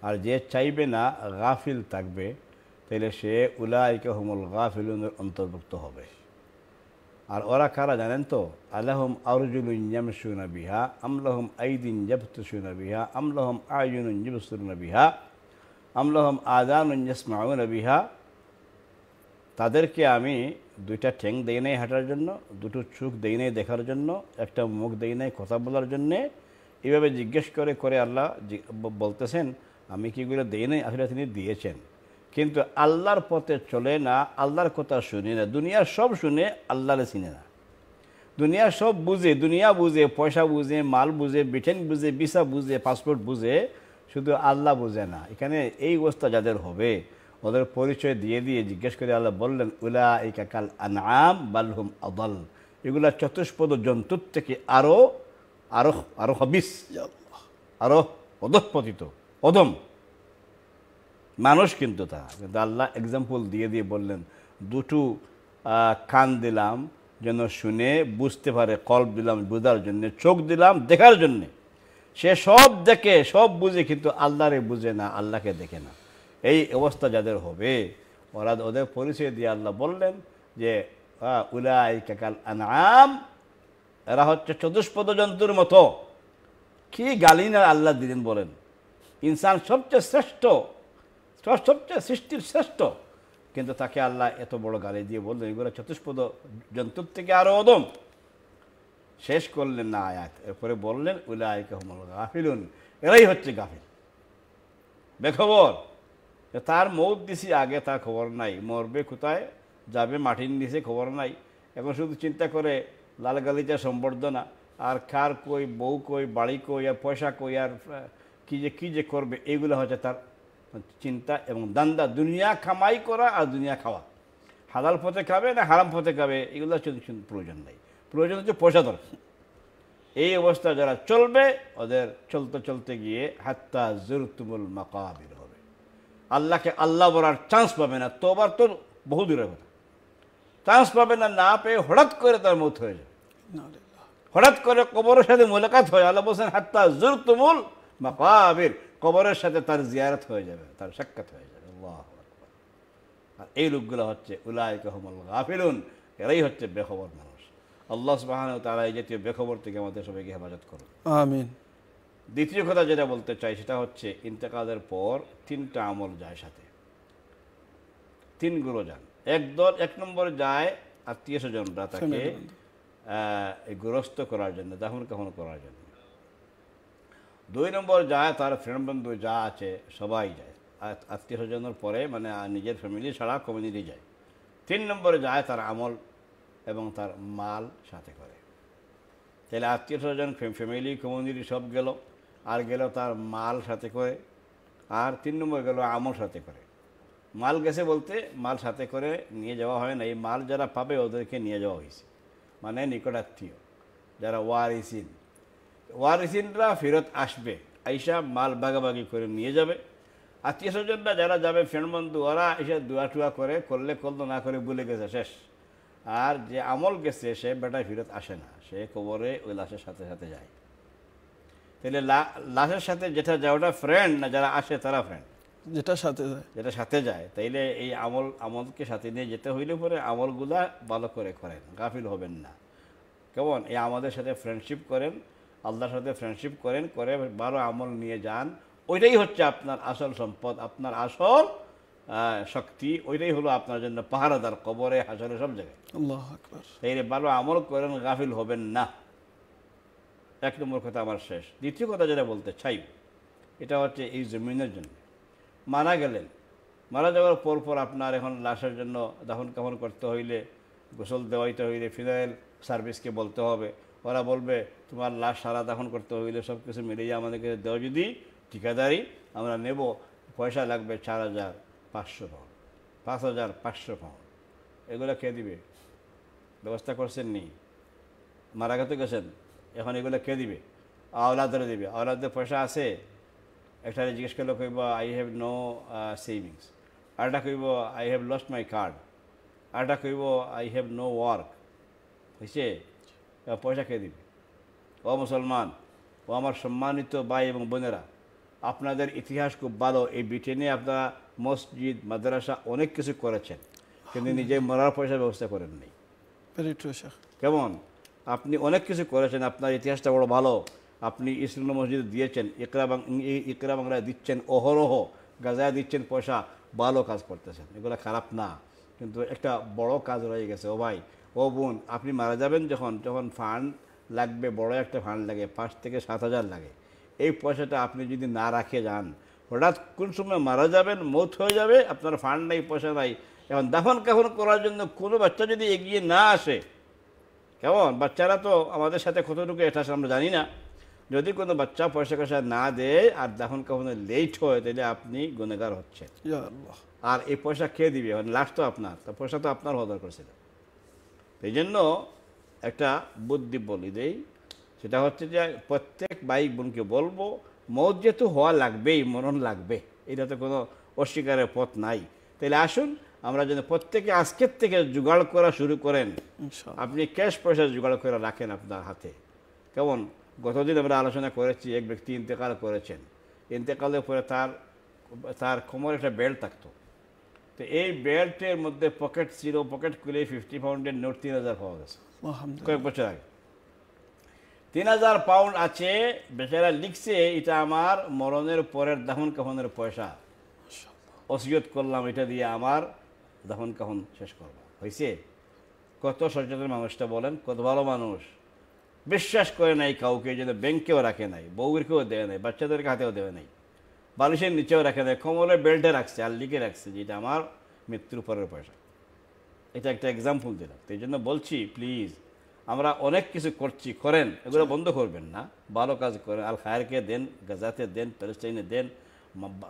আর যে চাইবে না গাফিল থাকবে তাহলে সে উলাইকা হুমুল গাফিল অন্তর্ভুক্ত হবে আর ওরা কারা জানেন তো আল্লাহম আরজুলুঞ্জাম সুনা বিহা আমলাহম আইদিন জবতুসুনা সুনা বিহা আমলাহম আয়ুনুঞ্জিবসুনা বিহা আমলাহম আদানুঞ্জসমাউন বিহা তাদেরকে আমি দুইটা ঠ্যাং দেই নাই হাঁটার জন্য দুটো চোখ দেই নাই দেখার জন্য একটা মুখ দেই নাই কথা বলার জন্যে এভাবে জিজ্ঞেস করে করে আল্লাহ বলতেছেন আমি কিগুলো দেই নাই আসলে তিনি দিয়েছেন কিন্তু আল্লাহর পথে চলে না আল্লাহর কথা শুনে না দুনিয়ার সব শুনে আল্লাহরে চিনে না দুনিয়া সব বুঝে দুনিয়া বুঝে পয়সা বুঝে মাল বুঝে ব্রিটেন বুঝে ভিসা বুঝে পাসপোর্ট বুঝে শুধু আল্লাহ বুঝে না এখানে এই অবস্থা যাদের হবে ওদের পরিচয় দিয়ে দিয়ে জিজ্ঞেস করে আল্লাহ বললেন উলা কাকাল আনাম বালহুম আদল এগুলা চতুষ্পদ জন্তুর থেকে আরও আরো আরো হবিস আরো অধঃপতিত অধম মানুষ কিন্তু তা কিন্তু আল্লাহ এক্সাম্পল দিয়ে দিয়ে বললেন দুটো কান দিলাম যেন শুনে বুঝতে পারে কল্প দিলাম বোঝার জন্য চোখ দিলাম দেখার জন্য সে সব দেখে সব বুঝে কিন্তু আল্লাহরে বুঝে না আল্লাহকে দেখে না এই অবস্থা যাদের হবে ওরা ওদের পরিচয় দিয়ে আল্লাহ বললেন যে উলাই কাকাল আনাম এরা হচ্ছে চতুষ্পদ জন্তুর মতো কি গালি না আল্লাহ দিলেন বলেন ইনসান সবচেয়ে শ্রেষ্ঠ সবচেয়ে সৃষ্টির শ্রেষ্ঠ কিন্তু তাকে আল্লাহ এত বড় গালি দিয়ে বললেন এগুলো চতুষ্পদ জন্তুর থেকে আরও অদম শেষ করলেন না আয়াত এরপরে বললেন উলায় হমল গাফিলুন এরাই হচ্ছে গাফিল বেখবর তার মৌত দিছি আগে তার খবর নাই মরবে কোথায় যাবে মাটির নিচে খবর নাই এখন শুধু চিন্তা করে লাল গালিচা সম্বর্ধনা আর কার কই বউ কই বাড়ি কই আর পয়সা কই আর কী যে কী যে করবে এইগুলো হচ্ছে তার চিন্তা এবং দান্দা দুনিয়া খামাই করা আর দুনিয়া খাওয়া হালাল পথে খাবে না হারাম পথে খাবে এগুলো প্রয়োজন নেই প্রয়োজন হচ্ছে পয়সা দরকার এই অবস্থা যারা চলবে ওদের চলতে চলতে গিয়ে হাত্তা জুরতুমুল মাকাবির আল্লাহকে আল্লাহ বলার চান্স পাবে না তো আবার তো বহু দূরের কথা চান্স পাবে না না পেয়ে হঠাৎ করে তার মত হয়ে যায় হঠাৎ করে কবরের সাথে মোলাকাত হয় আল্লাহ বলছেন হাত্তা জোর তুমুল বা পাবির কবরের সাথে তার জিয়ারত হয়ে যাবে তার সাক্ষাৎ হয়ে যাবে আর এই লোকগুলো হচ্ছে উলাই কহমল গাফিলুন এরাই হচ্ছে বেখবর মানুষ আল্লাহ সুবাহ তারা এই জাতীয় বেখবর থেকে আমাদের সবাইকে হেফাজত করুন আমিন দ্বিতীয় কথা যেটা বলতে চাই সেটা হচ্ছে ইন্তেকালের পর তিনটা আমল যায় সাথে তিনগুলো যান একদল এক নম্বর যায় আত্মীয় স্বজনরা তাকে গ্রস্ত করার জন্য দাহন কাহন করার জন্য দুই নম্বর যায় তার ফ্রেন্ড বন্ধু যা আছে সবাই যায় আত্মীয় স্বজনের পরে মানে নিজের ফ্যামিলি ছাড়া কমিউনিটি যায় তিন নম্বরে যায় তার আমল এবং তার মাল সাথে করে তাহলে আত্মীয় স্বজন ফ্যামিলি কমিউনিটি সব গেল আর গেল তার মাল সাথে করে আর তিন নম্বর গেল আমল সাথে করে মাল গেছে বলতে মাল সাথে করে নিয়ে যাওয়া হয় না এই মাল যারা পাবে ওদেরকে নিয়ে যাওয়া হয়েছে মানে নিকটাত্মীয় যারা ওয়ারিসিন ওয়ারিসিনরা ফেরত আসবে আইসা মাল বাগাবাগি করে নিয়ে যাবে আত্মীয় স্বজনরা যারা যাবে ফ্রেন্ডবন্ধু ওরা এসে দুয়া টুয়া করে করলে করলো না করে বলে গেছে শেষ আর যে আমল গেছে সে বেটায় ফেরত আসে না সে কবরে ওই লাশের সাথে সাথে যায় তাহলে লাশের সাথে যেটা যায় ওটা ফ্রেন্ড না যারা আসে তারা ফ্রেন্ড
যেটা সাথে যায়
যেটা সাথে যায় তাইলে এই আমল আমলকে সাথে নিয়ে যেতে হইলে পরে আমলগুলা ভালো করে করেন গাফিল হবেন না কেমন এই আমাদের সাথে ফ্রেন্ডশিপ করেন আল্লাহর সাথে ফ্রেন্ডশিপ করেন করে ভালো আমল নিয়ে যান ওইটাই হচ্ছে আপনার আসল সম্পদ আপনার আসল শক্তি ওইটাই হলো আপনার জন্য পাহারাদার কবরে হাসলে সব জায়গায় তাইলে ভালো আমল করেন গাফিল হবেন না এক নম্বর কথা আমার শেষ দ্বিতীয় কথা যেটা বলতে চাই এটা হচ্ছে এই জমিনের জন্য মারা গেলেন মারা যাওয়ার পর পর আপনার এখন লাশের জন্য দাহন কাহন করতে হইলে গোসল দেওয়াইতে হইলে ফিনাইল সার্ভিসকে বলতে হবে ওরা বলবে তোমার লাশ সারা দাহন করতে হইলে সব কিছু মিলিয়ে আমাদেরকে দেওয়া যদি ঠিকাদারি আমরা নেব পয়সা লাগবে চার হাজার পাঁচশো পাউন্ড পাঁচ হাজার পাঁচশো পাউন্ড এগুলো খেয়ে দিবে ব্যবস্থা করছেন নি মারা গেতে গেছেন এখন এগুলো কে দিবে আওলাদরা দেবে আওলাদের পয়সা আছে একটা জিজ্ঞেস করলে কইব আই হ্যাভ নো সেভিংস আরেকটা কইব I have lost my card আরেকটা কইব আই হ্যাভ নো ওয়ার্ক হয়েছে পয়সা কে দিবে ও মুসলমান ও আমার সম্মানিত ভাই এবং বোনেরা আপনাদের ইতিহাস খুব ভালো এই ব্রিটেনে আপনারা মসজিদ মাদ্রাসা অনেক কিছু করেছেন কিন্তু নিজে মরার পয়সার ব্যবস্থা করেন করেননি কেমন আপনি অনেক কিছু করেছেন আপনার ইতিহাসটা বড় ভালো আপনি ইসলাম মসজিদ দিয়েছেন ইকরা ইকরা বাংলায় দিচ্ছেন অহরহ গাজায় দিচ্ছেন পয়সা ভালো কাজ করতেছেন এগুলো খারাপ না কিন্তু একটা বড় কাজ রয়ে গেছে ও ভাই ও বোন আপনি মারা যাবেন যখন যখন ফান্ড লাগবে বড় একটা ফান্ড লাগে পাঁচ থেকে সাত হাজার লাগে এই পয়সাটা আপনি যদি না রাখে যান হঠাৎ কোন সময় মারা যাবেন মত হয়ে যাবে আপনার ফান্ড নাই পয়সা নাই এখন দাফন কাফন করার জন্য কোনো বাচ্চা যদি এগিয়ে না আসে কেমন বাচ্চারা তো আমাদের সাথে কতটুকু এটা আমরা জানি না যদি কোনো বাচ্চা পয়সা কষা না দেয় আর দেখুন কখনো লেট হয় তাহলে আপনি গুণেগার হচ্ছেন আর এই পয়সা খেয়ে দিবে মানে লাস্ট তো আপনার তা পয়সা তো আপনার হওয়া দরকার ছিল এই জন্য একটা বুদ্ধি বলি দেই সেটা হচ্ছে যে প্রত্যেক বাইক বোনকে বলবো মত যেহেতু হওয়া লাগবেই মরণ লাগবে এটা তো কোনো অস্বীকারের পথ নাই তাহলে আসুন আমরা যেন প্রত্যেকে আজকের থেকে জোগাড় করা শুরু করেন আপনি ক্যাশ পয়সা জোগাড় করে রাখেন আপনার হাতে কেমন গতদিন আমরা আলোচনা করেছি এক ব্যক্তি ইন্তেকাল করেছেন ইন্তেকালের পরে তার তার কোমরে একটা বেল্ট থাকতো তো এই বেল্টের মধ্যে পকেট ছিল পকেট খুলে ফিফটি পাউন্ডের নোট তিন হাজার পাওয়া গেছে কয়েক বছর আগে তিন হাজার পাউন্ড আছে বেচারা লিখছে এটা আমার মরণের পরের দাহন কাহনের পয়সা অসিয়ত করলাম এটা দিয়ে আমার দহন কাহন শেষ করব হয়েছে কত সচেতন মানুষটা বলেন কত ভালো মানুষ বিশ্বাস করে নাই কাউকে যদি ব্যাংকেও রাখে নাই বউরকেও দেয় নাই বাচ্চাদেরকে হাতেও দেয় নাই বালিশের নিচেও রাখে নাই কোমরের বেল্টে রাখছে আর লিখে রাখছে যেটা আমার মৃত্যুর পরের পয়সা এটা একটা এক্সাম্পল দিলাম তো এই জন্য বলছি প্লিজ আমরা অনেক কিছু করছি করেন এগুলো আচ্ছা। বন্ধ করবেন না ভালো কাজ করেন আল খায়ারকে দেন গাজাতে দেন প্যালেস্টাইনে দেন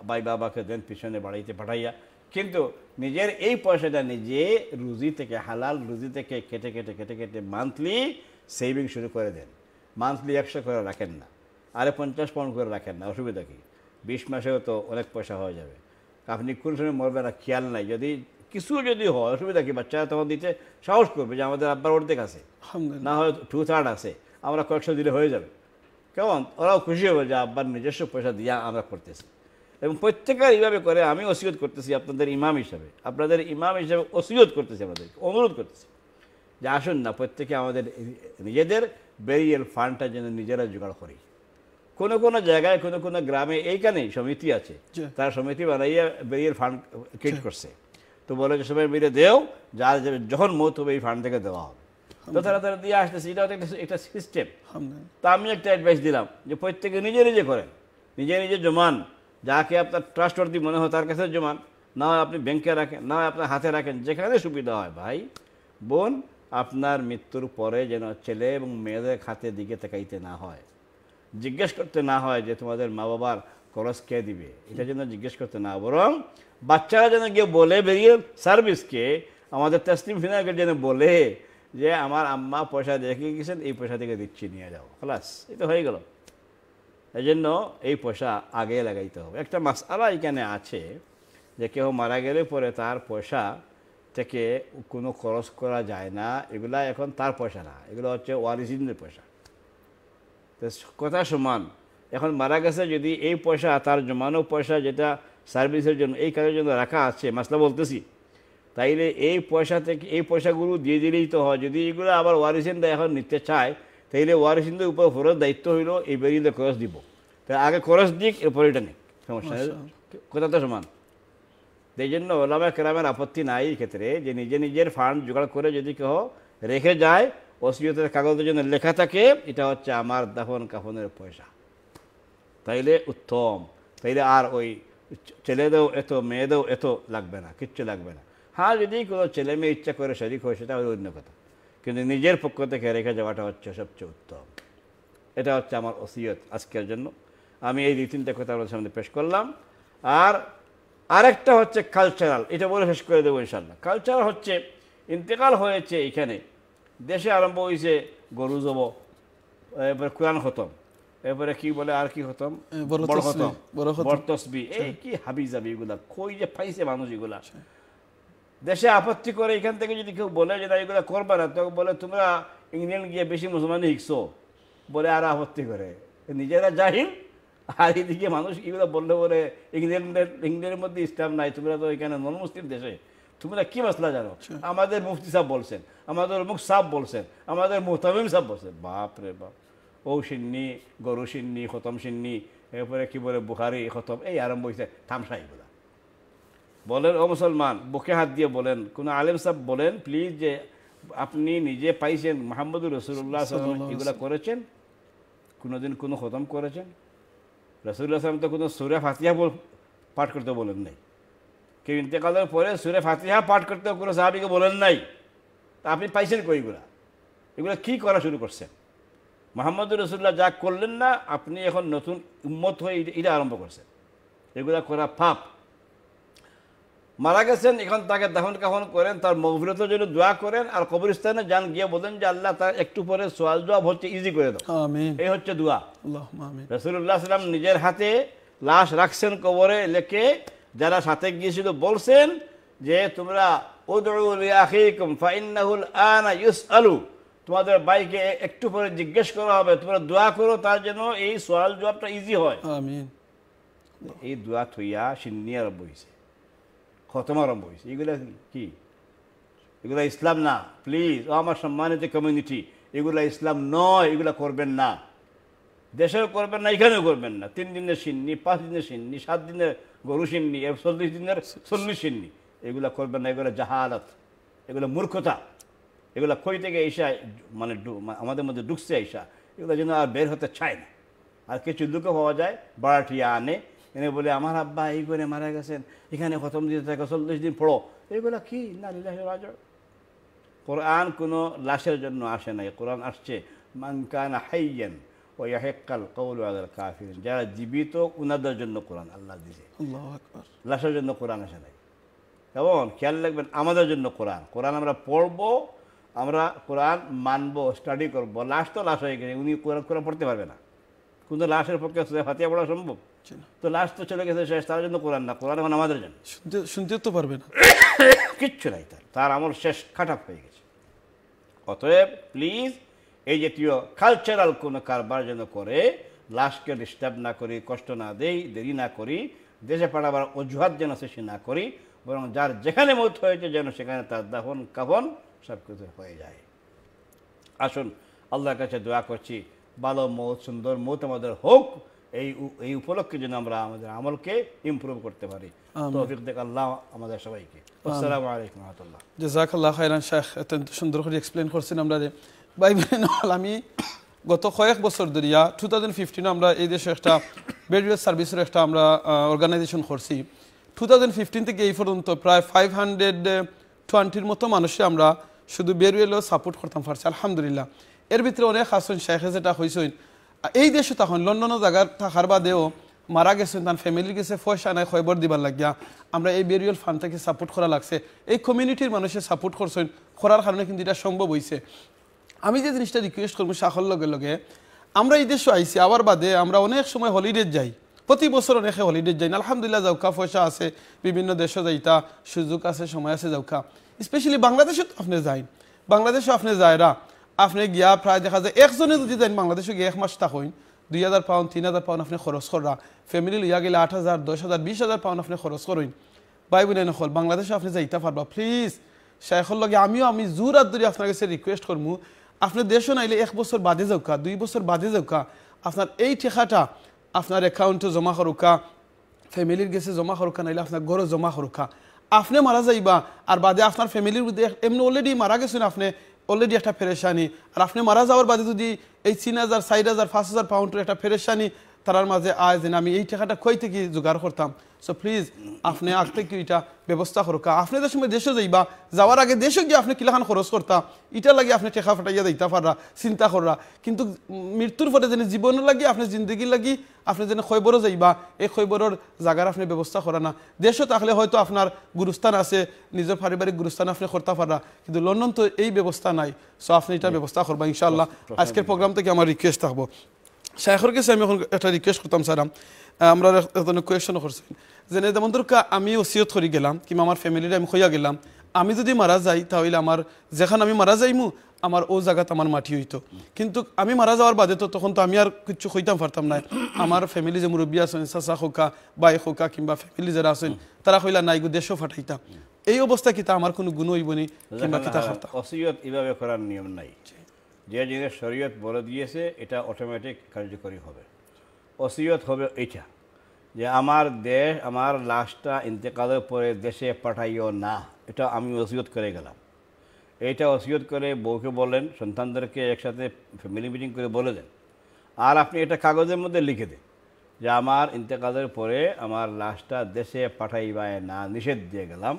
বাই বাবাকে দেন পিছনে বাড়িতে পাঠাইয়া কিন্তু নিজের এই পয়সাটা নিজে রুজি থেকে হালাল রুজি থেকে কেটে কেটে কেটে কেটে মান্থলি সেভিং শুরু করে দেন মান্থলি একশো করে রাখেন না আরে পঞ্চাশ পাউন্ড করে রাখেন না অসুবিধা কী বিশ মাসেও তো অনেক পয়সা হয়ে যাবে আপনি কোন সময় মরবে না খেয়াল নাই যদি কিছু যদি হয় অসুবিধা কি বাচ্চারা তখন দিতে সাহস করবে যে আমাদের আব্বার অর্ধেক আছে না হয় টু থার্ড আছে আমরা কয়েকশো দিলে হয়ে যাবে কেমন ওরাও খুশি হবে যে আব্বার নিজস্ব পয়সা দিয়ে আমরা করতেছি এবং প্রত্যেকের এইভাবে করে আমি অসিয়ত করতেছি আপনাদের ইমাম হিসাবে আপনাদের ইমাম হিসাবে অসিয়ত করতেছি আমাদেরকে অনুরোধ করতেছি যে আসুন না প্রত্যেকে আমাদের নিজেদের বেরিয়েল ফান্ডটা যেন নিজেরা জোগাড় করি কোনো কোনো জায়গায় কোনো কোনো গ্রামে এইখানেই সমিতি আছে তারা সমিতি বানাইয়া বেরিয়েল ফান্ড ক্রিয়েট করছে তো বলে যে সবাই মিলে দেও যার যখন মত হবে এই ফান্ড থেকে দেওয়া হবে তো তারা তারা দিয়ে আসতেছে এটা একটা একটা সিস্টেম তা আমি একটা অ্যাডভাইস দিলাম যে প্রত্যেকে নিজে নিজে করেন নিজে নিজে জমান যাকে আপনার ট্রাস্টওয়ার্দি মনে হয় তার কাছে জমান না হয় আপনি ব্যাংকে রাখেন না হয় আপনার হাতে রাখেন যেখানে সুবিধা হয় ভাই বোন আপনার মৃত্যুর পরে যেন ছেলে এবং মেয়েদের খাতে দিকে তাকাইতে না হয় জিজ্ঞেস করতে না হয় যে তোমাদের মা বাবার খরচ কে দিবে এটা যেন জিজ্ঞেস করতে না বরং বাচ্চারা যেন গিয়ে বলে বেরিয়ে সার্ভিসকে আমাদের তেসলিম ফিনাকে যেন বলে যে আমার আম্মা পয়সা দেখে গেছেন এই পয়সা থেকে দিচ্ছি নিয়ে যাও খালাস এটা হয়ে গেল এই জন্য এই পয়সা আগে লাগাইতে হবে একটা আলা এখানে আছে যে কেউ মারা গেলে পরে তার পয়সা থেকে কোনো খরচ করা যায় না এগুলা এখন তার পয়সা না এগুলো হচ্ছে ওয়ারিজিনের পয়সা তো কথা সমান এখন মারা গেছে যদি এই পয়সা তার জমানো পয়সা যেটা সার্ভিসের জন্য এই কাজের জন্য রাখা আছে মাসলা বলতেছি তাইলে এই পয়সা থেকে এই পয়সাগুলো দিয়ে দিলেই তো হয় যদি এগুলো আবার ওয়ারিসেনরা এখন নিতে চায় তাইলে ওয়ারিসিনদের উপর ফরজ দায়িত্ব হইলো এই বেরিয়ে খরচ দিব তাই আগে খরচ দিক এরপরে এটা নেই সমস্যা কথা তো সমান সেই জন্য ওলামা কেরামের আপত্তি নাই ক্ষেত্রে যে নিজে নিজের ফান্ড জোগাড় করে যদি কেহ রেখে যায় অসুবিধা কাগজের জন্য লেখা থাকে এটা হচ্ছে আমার দাফন কাফনের পয়সা তাইলে উত্তম তাইলে আর ওই দেও এত মেয়েদেরও এত লাগবে না কিচ্ছু লাগবে না হ্যাঁ যদি কোনো ছেলে মেয়ে ইচ্ছা করে শরিক হয় সেটা ওই অন্য কথা কিন্তু নিজের পক্ষ থেকে রেখে যাওয়াটা হচ্ছে সবচেয়ে উত্তম এটা হচ্ছে আমার ওসিয়ত আজকের জন্য আমি এই দুই তিনটা কথা আপনার সামনে পেশ করলাম আর আরেকটা হচ্ছে কালচারাল এটা বলে শেষ করে দেবো ইনশাল্লাহ কালচারাল হচ্ছে ইন্তেকাল হয়েছে এখানে দেশে আরম্ভ হয়েছে গরু জব এরপরে কোরআন হতম এরপরে কি বলে আর কি হতম বড় হতম বড় হতম তসবি এই আচ্ছা। কি হাবিজাবি এগুলা কই যে পাইছে মানুষ এগুলা আচ্ছা। দেশে আপত্তি করে এখান থেকে যদি কেউ বলে যে না এগুলো করবে না তো বলে তোমরা ইংল্যান্ড গিয়ে বেশি মুসলমান শিখছো বলে আর আপত্তি করে নিজেরা জাহিল আর এদিকে মানুষ এগুলো বললে বলে ইংল্যান্ডের ইংল্যান্ডের মধ্যে ইসলাম নাই তোমরা তো এখানে নন মুসলিম দেশে তোমরা কি মশলা জানো আচ্ছা। আমাদের মুফতি সাহেব বলছেন আমাদের মুখ সাহ বলছেন আমাদের মোহতামিম সাহেব বলছেন বাপ রে বাপ ও সিন্নি গরু সিন্নি খতম সিন্নি এরপরে কি বলে বুখারি খতম এই আরম্ভ হয়েছে থামসা বলেন ও মুসলমান বুকে হাত দিয়ে বলেন কোনো আলেম সাহেব বলেন প্লিজ যে আপনি নিজে পাইছেন মাহমুদুর রসুল্লাহ এগুলো করেছেন কোনোদিন কোনো খতম করেছেন রসুল্লাহ সালাম তো কোনো সুরে ফাতিহা পাঠ করতে বলেন নাই কেউ ইন্তেকালের পরে সুরে ফাতিহা পাঠ করতে কোনো সাহাবিকে বলেন নাই তা আপনি পাইছেন কই এগুলা এগুলো কী করা শুরু করছেন মোহাম্মদুর রসুল্লাহ যা করলেন না আপনি এখন নতুন উন্মত হয়ে এটা আরম্ভ করছেন এগুলা করা পাপ মারা গেছেন এখন তাকে দাফন কাফন করেন তার মগফিরতের জন্য দোয়া করেন আর কবরস্থানে যান গিয়ে বলেন যে আল্লাহ তার একটু পরে সোয়াল জোয়াব হচ্ছে ইজি করে দাও এই হচ্ছে দোয়া রসুল্লাহ সাল্লাম নিজের হাতে লাশ রাখছেন কবরে লেখে যারা সাথে গিয়েছিল বলছেন যে তোমরা আলু তোমাদের বাইকে একটু পরে জিজ্ঞেস করা হবে তোমরা দোয়া করো তার জন্য এই সোয়াল জবাবটা ইজি হয় এই দোয়া থইয়া সিন্নিয়ার বইছে খতম আরম্ভ হয়েছে এগুলো কি এগুলো ইসলাম না প্লিজ ও আমার সম্মানিত কমিউনিটি এগুলো ইসলাম নয় এগুলো করবেন না দেশেও করবেন না এখানেও করবেন না তিন দিনের সিননি পাঁচ দিনের সিননি সাত দিনের গরু সিন্নি চল্লিশ দিনের চল্লিশ সিননি এগুলো করবেন না এগুলো জাহালত এগুলো মূর্খতা এগুলো কই থেকে এসা মানে আমাদের মধ্যে ঢুকছে এসা এগুলো যেন আর বের হতে চায় না আর কিছু লুকে পাওয়া যায় বাড়াটিয়া আনে এনে বলে আমার আব্বা এই করে মারা গেছেন এখানে খতম দিতে থাকে চল্লিশ দিন পড়ো এইগুলা কি না লীলা রাজ কোরআন কোনো লাশের জন্য আসে নাই কোরআন আসছে মানকান হাইয়েন ও ইয়াহেকাল কৌল আদাল কাফির যারা জীবিত উনাদের জন্য কোরআন আল্লাহ দিছে লাশের জন্য কোরআন আসে নাই কেমন খেয়াল রাখবেন আমাদের জন্য কোরআন কোরআন আমরা পড়ব আমরা কোরআন মানবো স্টাডি করব লাশ তো লাশ হয়ে গেছে উনি কোরআন কোরআন পড়তে পারবে না কিন্তু লাশের পক্ষে ফাতিয়া পড়া সম্ভব তো লাশ তো চলে গেছে শেষ তার জন্য কোরআন না কোরআন এখন আমাদের জন্য
শুনতে তো পারবে না
কিচ্ছু নাই তার তার আমল শেষ খাটাপ হয়ে গেছে অতএব প্লিজ এই জাতীয় কালচারাল কোনো কারবার যেন করে লাশকে ডিস্টার্ব না করি কষ্ট না দেই দেরি না করি দেশে পাঠাবার অজুহাত যেন সৃষ্টি না করি বরং যার যেখানে মত হয়েছে যেন সেখানে তার দাহন কাফন সব কিছু হয়ে যায় আসুন আল্লাহর কাছে দোয়া করছি ভালো মত সুন্দর মৌত আমাদের হোক এই এই উপলক্ষে যেন আমরা আমাদের আমলকে ইমপ্রুভ করতে পারি তৌফিক দেখ আল্লাহ আমাদের সবাইকে আসসালামু আলাইকুম রহমতুল্লাহ
জাজাকাল্লাহ খাইরান শেখ অত্যন্ত সুন্দর করে এক্সপ্লেন করছেন আমরা যে ভাই আমি গত কয়েক বছর ধরিয়া টু থাউজেন্ড ফিফটিনে আমরা এই দেশে একটা বেডিও সার্ভিসের একটা আমরা অর্গানাইজেশন করছি টু থাউজেন্ড ফিফটিন থেকে এই পর্যন্ত প্রায় ফাইভ হান্ড্রেড টোয়েন্টির মতো মানুষে আমরা শুধু বেরুয়েলও সাপোর্ট করতাম পারছি আলহামদুলিল্লাহ এর ভিতরে অনেক আসন শেখে যেটা হয়েছে এই দেশে তখন লন্ডনের জায়গার থাকার বাদেও মারা গেছেন তার ফ্যামিলির কাছে পয়সা নাই খয়বর দিবার লাগিয়া আমরা এই বেরিয়াল ফান্ডটাকে সাপোর্ট করা লাগছে এই কমিউনিটির মানুষে সাপোর্ট করছেন করার কারণে কিন্তু এটা সম্ভব হয়েছে আমি যে জিনিসটা রিকোয়েস্ট করবো সাহর লগে লগে আমরা এই দেশে আইসি আবার বাদে আমরা অনেক সময় হলিডে যাই প্রতি বছর অনেকে হলিডে যাই আলহামদুলিল্লাহ যাওকা পয়সা আছে বিভিন্ন দেশে যাইতা সুযোগ আছে সময় আছে যাওকা স্পেশালি বাংলাদেশে আপনি যাই বাংলাদেশে আপনি যায়রা আপনি গিয়া প্রায় দেখা যায় একজনে যদি যান বাংলাদেশে গিয়ে এক মাস থাকুন দুই হাজার পাউন্ড তিন হাজার পাউন্ড আপনি খরচ করা ফ্যামিলি লইয়া গেলে আট হাজার দশ হাজার বিশ হাজার পাউন্ড আপনি খরচ করুন ভাই বোনে নকল বাংলাদেশে আপনি যাইতে পারবা প্লিজ শেখর লগে আমিও আমি জোর হাত ধরে আপনার কাছে রিকোয়েস্ট করবো আপনি দেশও নাইলে এক বছর বাদে যাওকা দুই বছর বাদে যাওকা আপনার এই ঠেকাটা আপনার অ্যাকাউন্টে জমা করুকা ফ্যামিলির গেছে জমা করুকা নাইলে আপনার ঘরে জমা করুকা আপনি মারা যাইবা আর বাদে আপনার ফ্যামিলির মধ্যে এমনি অলরেডি মারা গেছেন আপনি অলরেডি একটা ফেরেশানি আর আপনি মারা যাওয়ার বাদে যদি এই তিন হাজার চার হাজার পাঁচ হাজার পাউন্ডের একটা ফেরেশানি তারার মাঝে আয় যে আমি এই টাকাটা কই থেকে জোগাড় করতাম সো প্লিজ আপনি আগ থেকে এটা ব্যবস্থা করুক আপনি তো সময় দেশে যাইবা যাওয়ার আগে দেশে গিয়ে আপনি কিলাখান খরচ করতা এটা লাগে আপনি টেকা ফাটাইয়া দিতা পাররা চিন্তা করা কিন্তু মৃত্যুর পরে যেন জীবনের লাগি আপনি জিন্দগি লাগি আপনি যেন খৈবর যাইবা এই খৈবরের জায়গার আপনি ব্যবস্থা করা না দেশে তাহলে হয়তো আপনার গুরুস্থান আছে নিজের পারিবারিক গুরুস্থান আপনি করতে পাররা কিন্তু লন্ডন তো এই ব্যবস্থা নাই সো আপনি এটা ব্যবস্থা করবা ইনশাল্লাহ আজকের প্রোগ্রাম থেকে আমার রিকোয়েস্ট থাকবো শেখর কাছে আমি এখন একটা রিকোয়েস্ট করতাম স্যার আমরা এজনে কোয়েশনও করছি যেনে যেমন ধরো আমি ওসিয়ত করে গেলাম কিংবা আমার ফ্যামিলির আমি খইয়া গেলাম আমি যদি মারা যাই তাহলে আমার যেখানে আমি মারা যাইমু আমার ও জায়গাতে আমার মাটি হইতো কিন্তু আমি মারা যাওয়ার বাদে তো তখন তো আমি আর কিছু হইতাম পারতাম না আমার ফ্যামিলি যে মুরব্বী আছেন চাষা খোকা বাই খোকা কিংবা ফ্যামিলি যারা আছেন তারা হইলা নাই গো দেশও ফাটাইতাম এই অবস্থা কিতা আমার কোনো গুণ হইব নি কিংবা কিতা করতাম
অসিয়ত এভাবে করার নিয়ম নাই যে জিনিস শরীয়ত বলে দিয়েছে এটা অটোমেটিক কার্যকরী হবে অসিয়ত হবে এইটা যে আমার দেশ আমার লাশটা ইন্তেকালের পরে দেশে পাঠাইও না এটা আমি অসিয়ত করে গেলাম এইটা অসিয়ত করে বউকে বলেন সন্তানদেরকে একসাথে ফ্যামিলি মিটিং করে বলে দেন আর আপনি এটা কাগজের মধ্যে লিখে দেন যে আমার ইন্তেকালের পরে আমার লাশটা দেশে পাঠাইবায় না নিষেধ দিয়ে গেলাম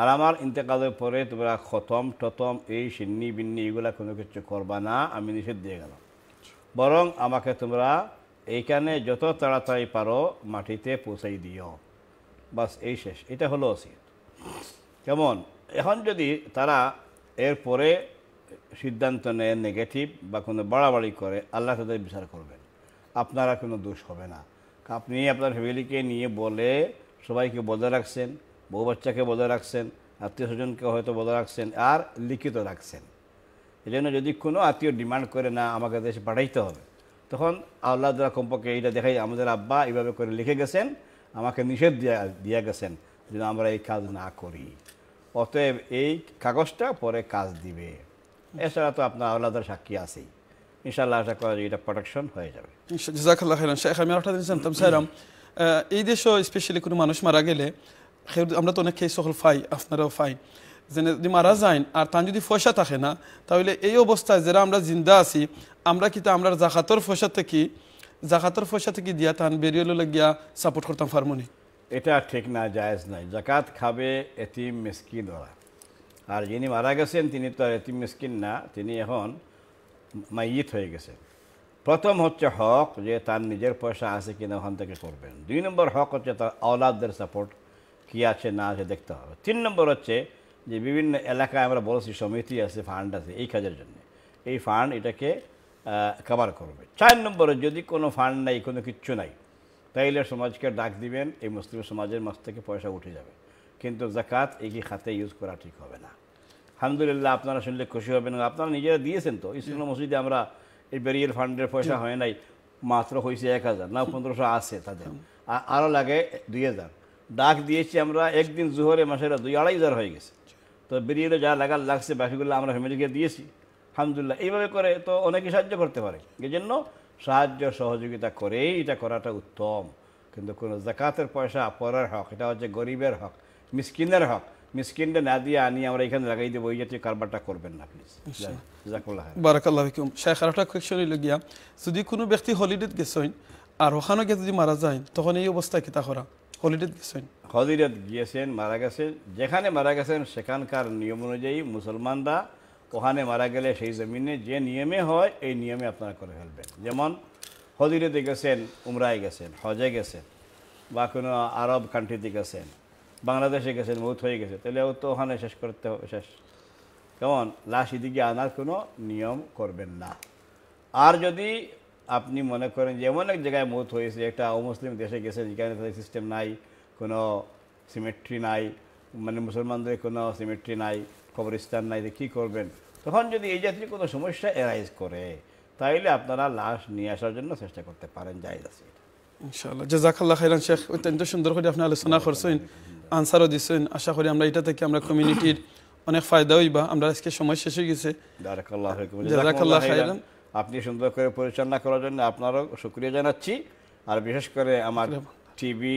আর আমার ইন্তেকালের পরে তোমরা খতম টতম এই সিন্নি বিন্নি এগুলা কোনো কিছু করবা না আমি নিষেধ দিয়ে গেলাম বরং আমাকে তোমরা এইখানে যত তাড়াতাড়ি পারো মাটিতে পৌঁছাই দিও বাস এই শেষ এটা হলো অসিত কেমন এখন যদি তারা এরপরে সিদ্ধান্ত নেয় নেগেটিভ বা কোনো বাড়াবাড়ি করে আল্লাহ তাদের বিচার করবেন আপনারা কোনো দোষ হবে না আপনি আপনার ফ্যামিলিকে নিয়ে বলে সবাইকে বজায় রাখছেন বউ বাচ্চাকে বজায় রাখছেন আত্মীয় স্বজনকে হয়তো বজায় রাখছেন আর লিখিত রাখছেন এই যদি কোনো আত্মীয় ডিমান্ড করে না আমাকে দেশে পাঠাইতে হবে তখন আল্লাহরা কম্পকে এইটা দেখাই আমাদের আব্বা এইভাবে করে লিখে গেছেন আমাকে নিষেধ দিয়া দিয়া গেছেন যেন আমরা এই কাজ না করি অতএব এই কাগজটা পরে কাজ দিবে এছাড়া তো
আপনার আল্লাহদার সাক্ষী আছেই ইনশাল্লাহ আশা করা এটা প্রোটেকশন হয়ে যাবে জাজাকাল্লাহ খাইরান শেখ আমি আপনাদের জানতাম স্যারাম এই দেশও স্পেশালি কোনো মানুষ মারা গেলে আমরা তো অনেক খেয়ে সকল ফাই আপনারাও ফাই যে যদি মারা যান আর তান যদি ফসা থাকে না তাহলে এই অবস্থায় যারা আমরা জিন্দা আছি আমরা কিন্তু আমরা জাকাতর ফসা থেকে জাকাতর ফসা থেকে দিয়া তান বেরিয়ে গিয়া সাপোর্ট করতাম ফার্মনি এটা ঠিক না জায়েজ নাই জাকাত
খাবে এতিম মিসকিন ওরা আর যিনি মারা গেছেন তিনি তো আর এতিম মিসকিন না তিনি এখন মাইত হয়ে গেছেন প্রথম হচ্ছে হক যে তার নিজের পয়সা আছে কিনা ওখান থেকে করবেন দুই নম্বর হক হচ্ছে তার আওলাদদের সাপোর্ট কী আছে না আছে দেখতে হবে তিন নম্বর হচ্ছে যে বিভিন্ন এলাকায় আমরা বলেছি সমিতি আছে ফান্ড আছে এই কাজের জন্য এই ফান্ড এটাকে কভার করবে চার নম্বরে যদি কোনো ফান্ড নাই কোনো কিচ্ছু নাই তাইলে সমাজকে ডাক দিবেন এই মুসলিম সমাজের মাছ থেকে পয়সা উঠে যাবে কিন্তু জাকাত একই খাতে ইউজ করা ঠিক হবে না আলহামদুলিল্লাহ আপনারা শুনলে খুশি হবেন আপনারা নিজেরা দিয়েছেন তো ইসলাম মসজিদে আমরা এই বেরিয়েল ফান্ডের পয়সা হয় নাই মাত্র হয়েছে এক হাজার না পনেরোশো আছে তাদের আরও লাগে দুই হাজার ডাক দিয়েছি আমরা একদিন জুহরে মাসেরা দুই আড়াই হাজার হয়ে গেছে তো বেরিয়ে যা লাগার লাগছে বাকিগুলো আমরা ফ্যামিলিকে দিয়েছি আলহামদুলিল্লাহ এইভাবে করে তো অনেকে সাহায্য করতে পারে এই জন্য সাহায্য সহযোগিতা করেই এটা করাটা উত্তম কিন্তু কোনো জাকাতের পয়সা পরার হক এটা হচ্ছে গরিবের হক মিসকিনের হক মিসকিনটা না দিয়ে আনি আমরা এখানে লাগাই দেবো ওই জাতীয় কারবারটা করবেন না প্লিজ
বারাকাল্লাহ শেখ আর একটা কোয়েকশন গিয়া যদি কোনো ব্যক্তি হলিডেত গেছেন আর ওখানে যদি মারা যায় তখন এই অবস্থা কিতা করা হলিডেত গেছেন
হজিরত গিয়েছেন মারা গেছেন যেখানে মারা গেছেন সেখানকার নিয়ম অনুযায়ী মুসলমানরা ওখানে মারা গেলে সেই জমিনে যে নিয়মে হয় এই নিয়মে আপনারা করে ফেলবেন যেমন হজিরতে গেছেন উমরায় গেছেন হজে গেছেন বা কোনো আরব কান্ট্রিতে গেছেন বাংলাদেশে গেছেন মৌত হয়ে গেছে তাহলে ও তো ওখানে শেষ করতে হবে শেষ কেমন লাশ এদিকে আনার কোনো নিয়ম করবেন না আর যদি আপনি মনে করেন যে এমন এক জায়গায় মৌত হয়েছে একটা অমুসলিম দেশে গেছেন যেখানে সিস্টেম নাই কোনো সিমেট্রি নাই মানে মুসলমানদের কোনো সিমেট্রি নাই কবরস্থান নাই যে কী করবেন তখন যদি এই জাতীয় কোনো সমস্যা এরাইজ করে তাইলে আপনারা লাশ নিয়ে আসার জন্য চেষ্টা করতে পারেন যাই
আছে ইনশাআল্লাহ জাজাকাল্লাহ খাইরান শেখ অত্যন্ত সুন্দর করে আপনি আলোচনা করছেন আনসারও দিচ্ছেন আশা করি আমরা এটা থেকে আমরা কমিউনিটির অনেক ফায়দা হইবা আমরা আজকে সময় শেষ হয়ে গেছে জাজাকাল্লাহ
আপনি সুন্দর করে পরিচালনা করার জন্য আপনারও শুক্রিয়া জানাচ্ছি আর বিশেষ করে আমার টিভি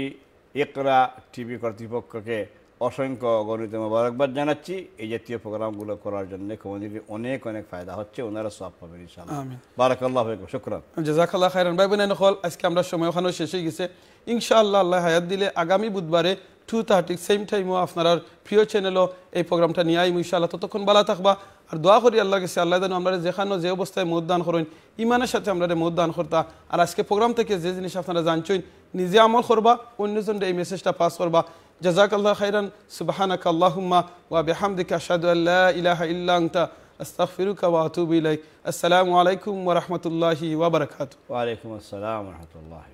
একরা টিভি কর্তৃপক্ষকে অসংখ্য গণিত মোবারকবাদ জানাচ্ছি এই জাতীয় প্রোগ্রামগুলো করার জন্য কমিউনিটির অনেক অনেক ফায়দা হচ্ছে ওনারা সব পাবেন বারাকাল্লাহ শুক্রান
জাজাকাল্লাহ খায়রান ভাই বোন আজকে আমরা সময় ওখানে শেষ হয়ে গেছে ইনশাআল্লাহ আল্লাহ হায়াত দিলে আগামী বুধবারে টু থার্টি সেম টাইমও আপনার প্রিয় চ্যানেলও এই প্রোগ্রামটা নিয়ে আইম ইনশাআল্লাহ ততক্ষণ বলা থাকবা আর দোয়া করি আল্লাহ গেছে আল্লাহ যেন আমরা যেখানে যে অবস্থায় মতদান করেন ইমানের সাথে আমরা মতদান করতা আর আজকে প্রোগ্রাম থেকে যে জিনিস আপনারা জানছেন নিজে আমল করবা অন্যজন এই মেসেজটা পাস جزاك الله خيرا سبحانك اللهم وبحمدك أشهد أن لا إله إلا أنت أستغفرك وأتوب إليك السلام عليكم ورحمة الله وبركاته وعليكم السلام ورحمة الله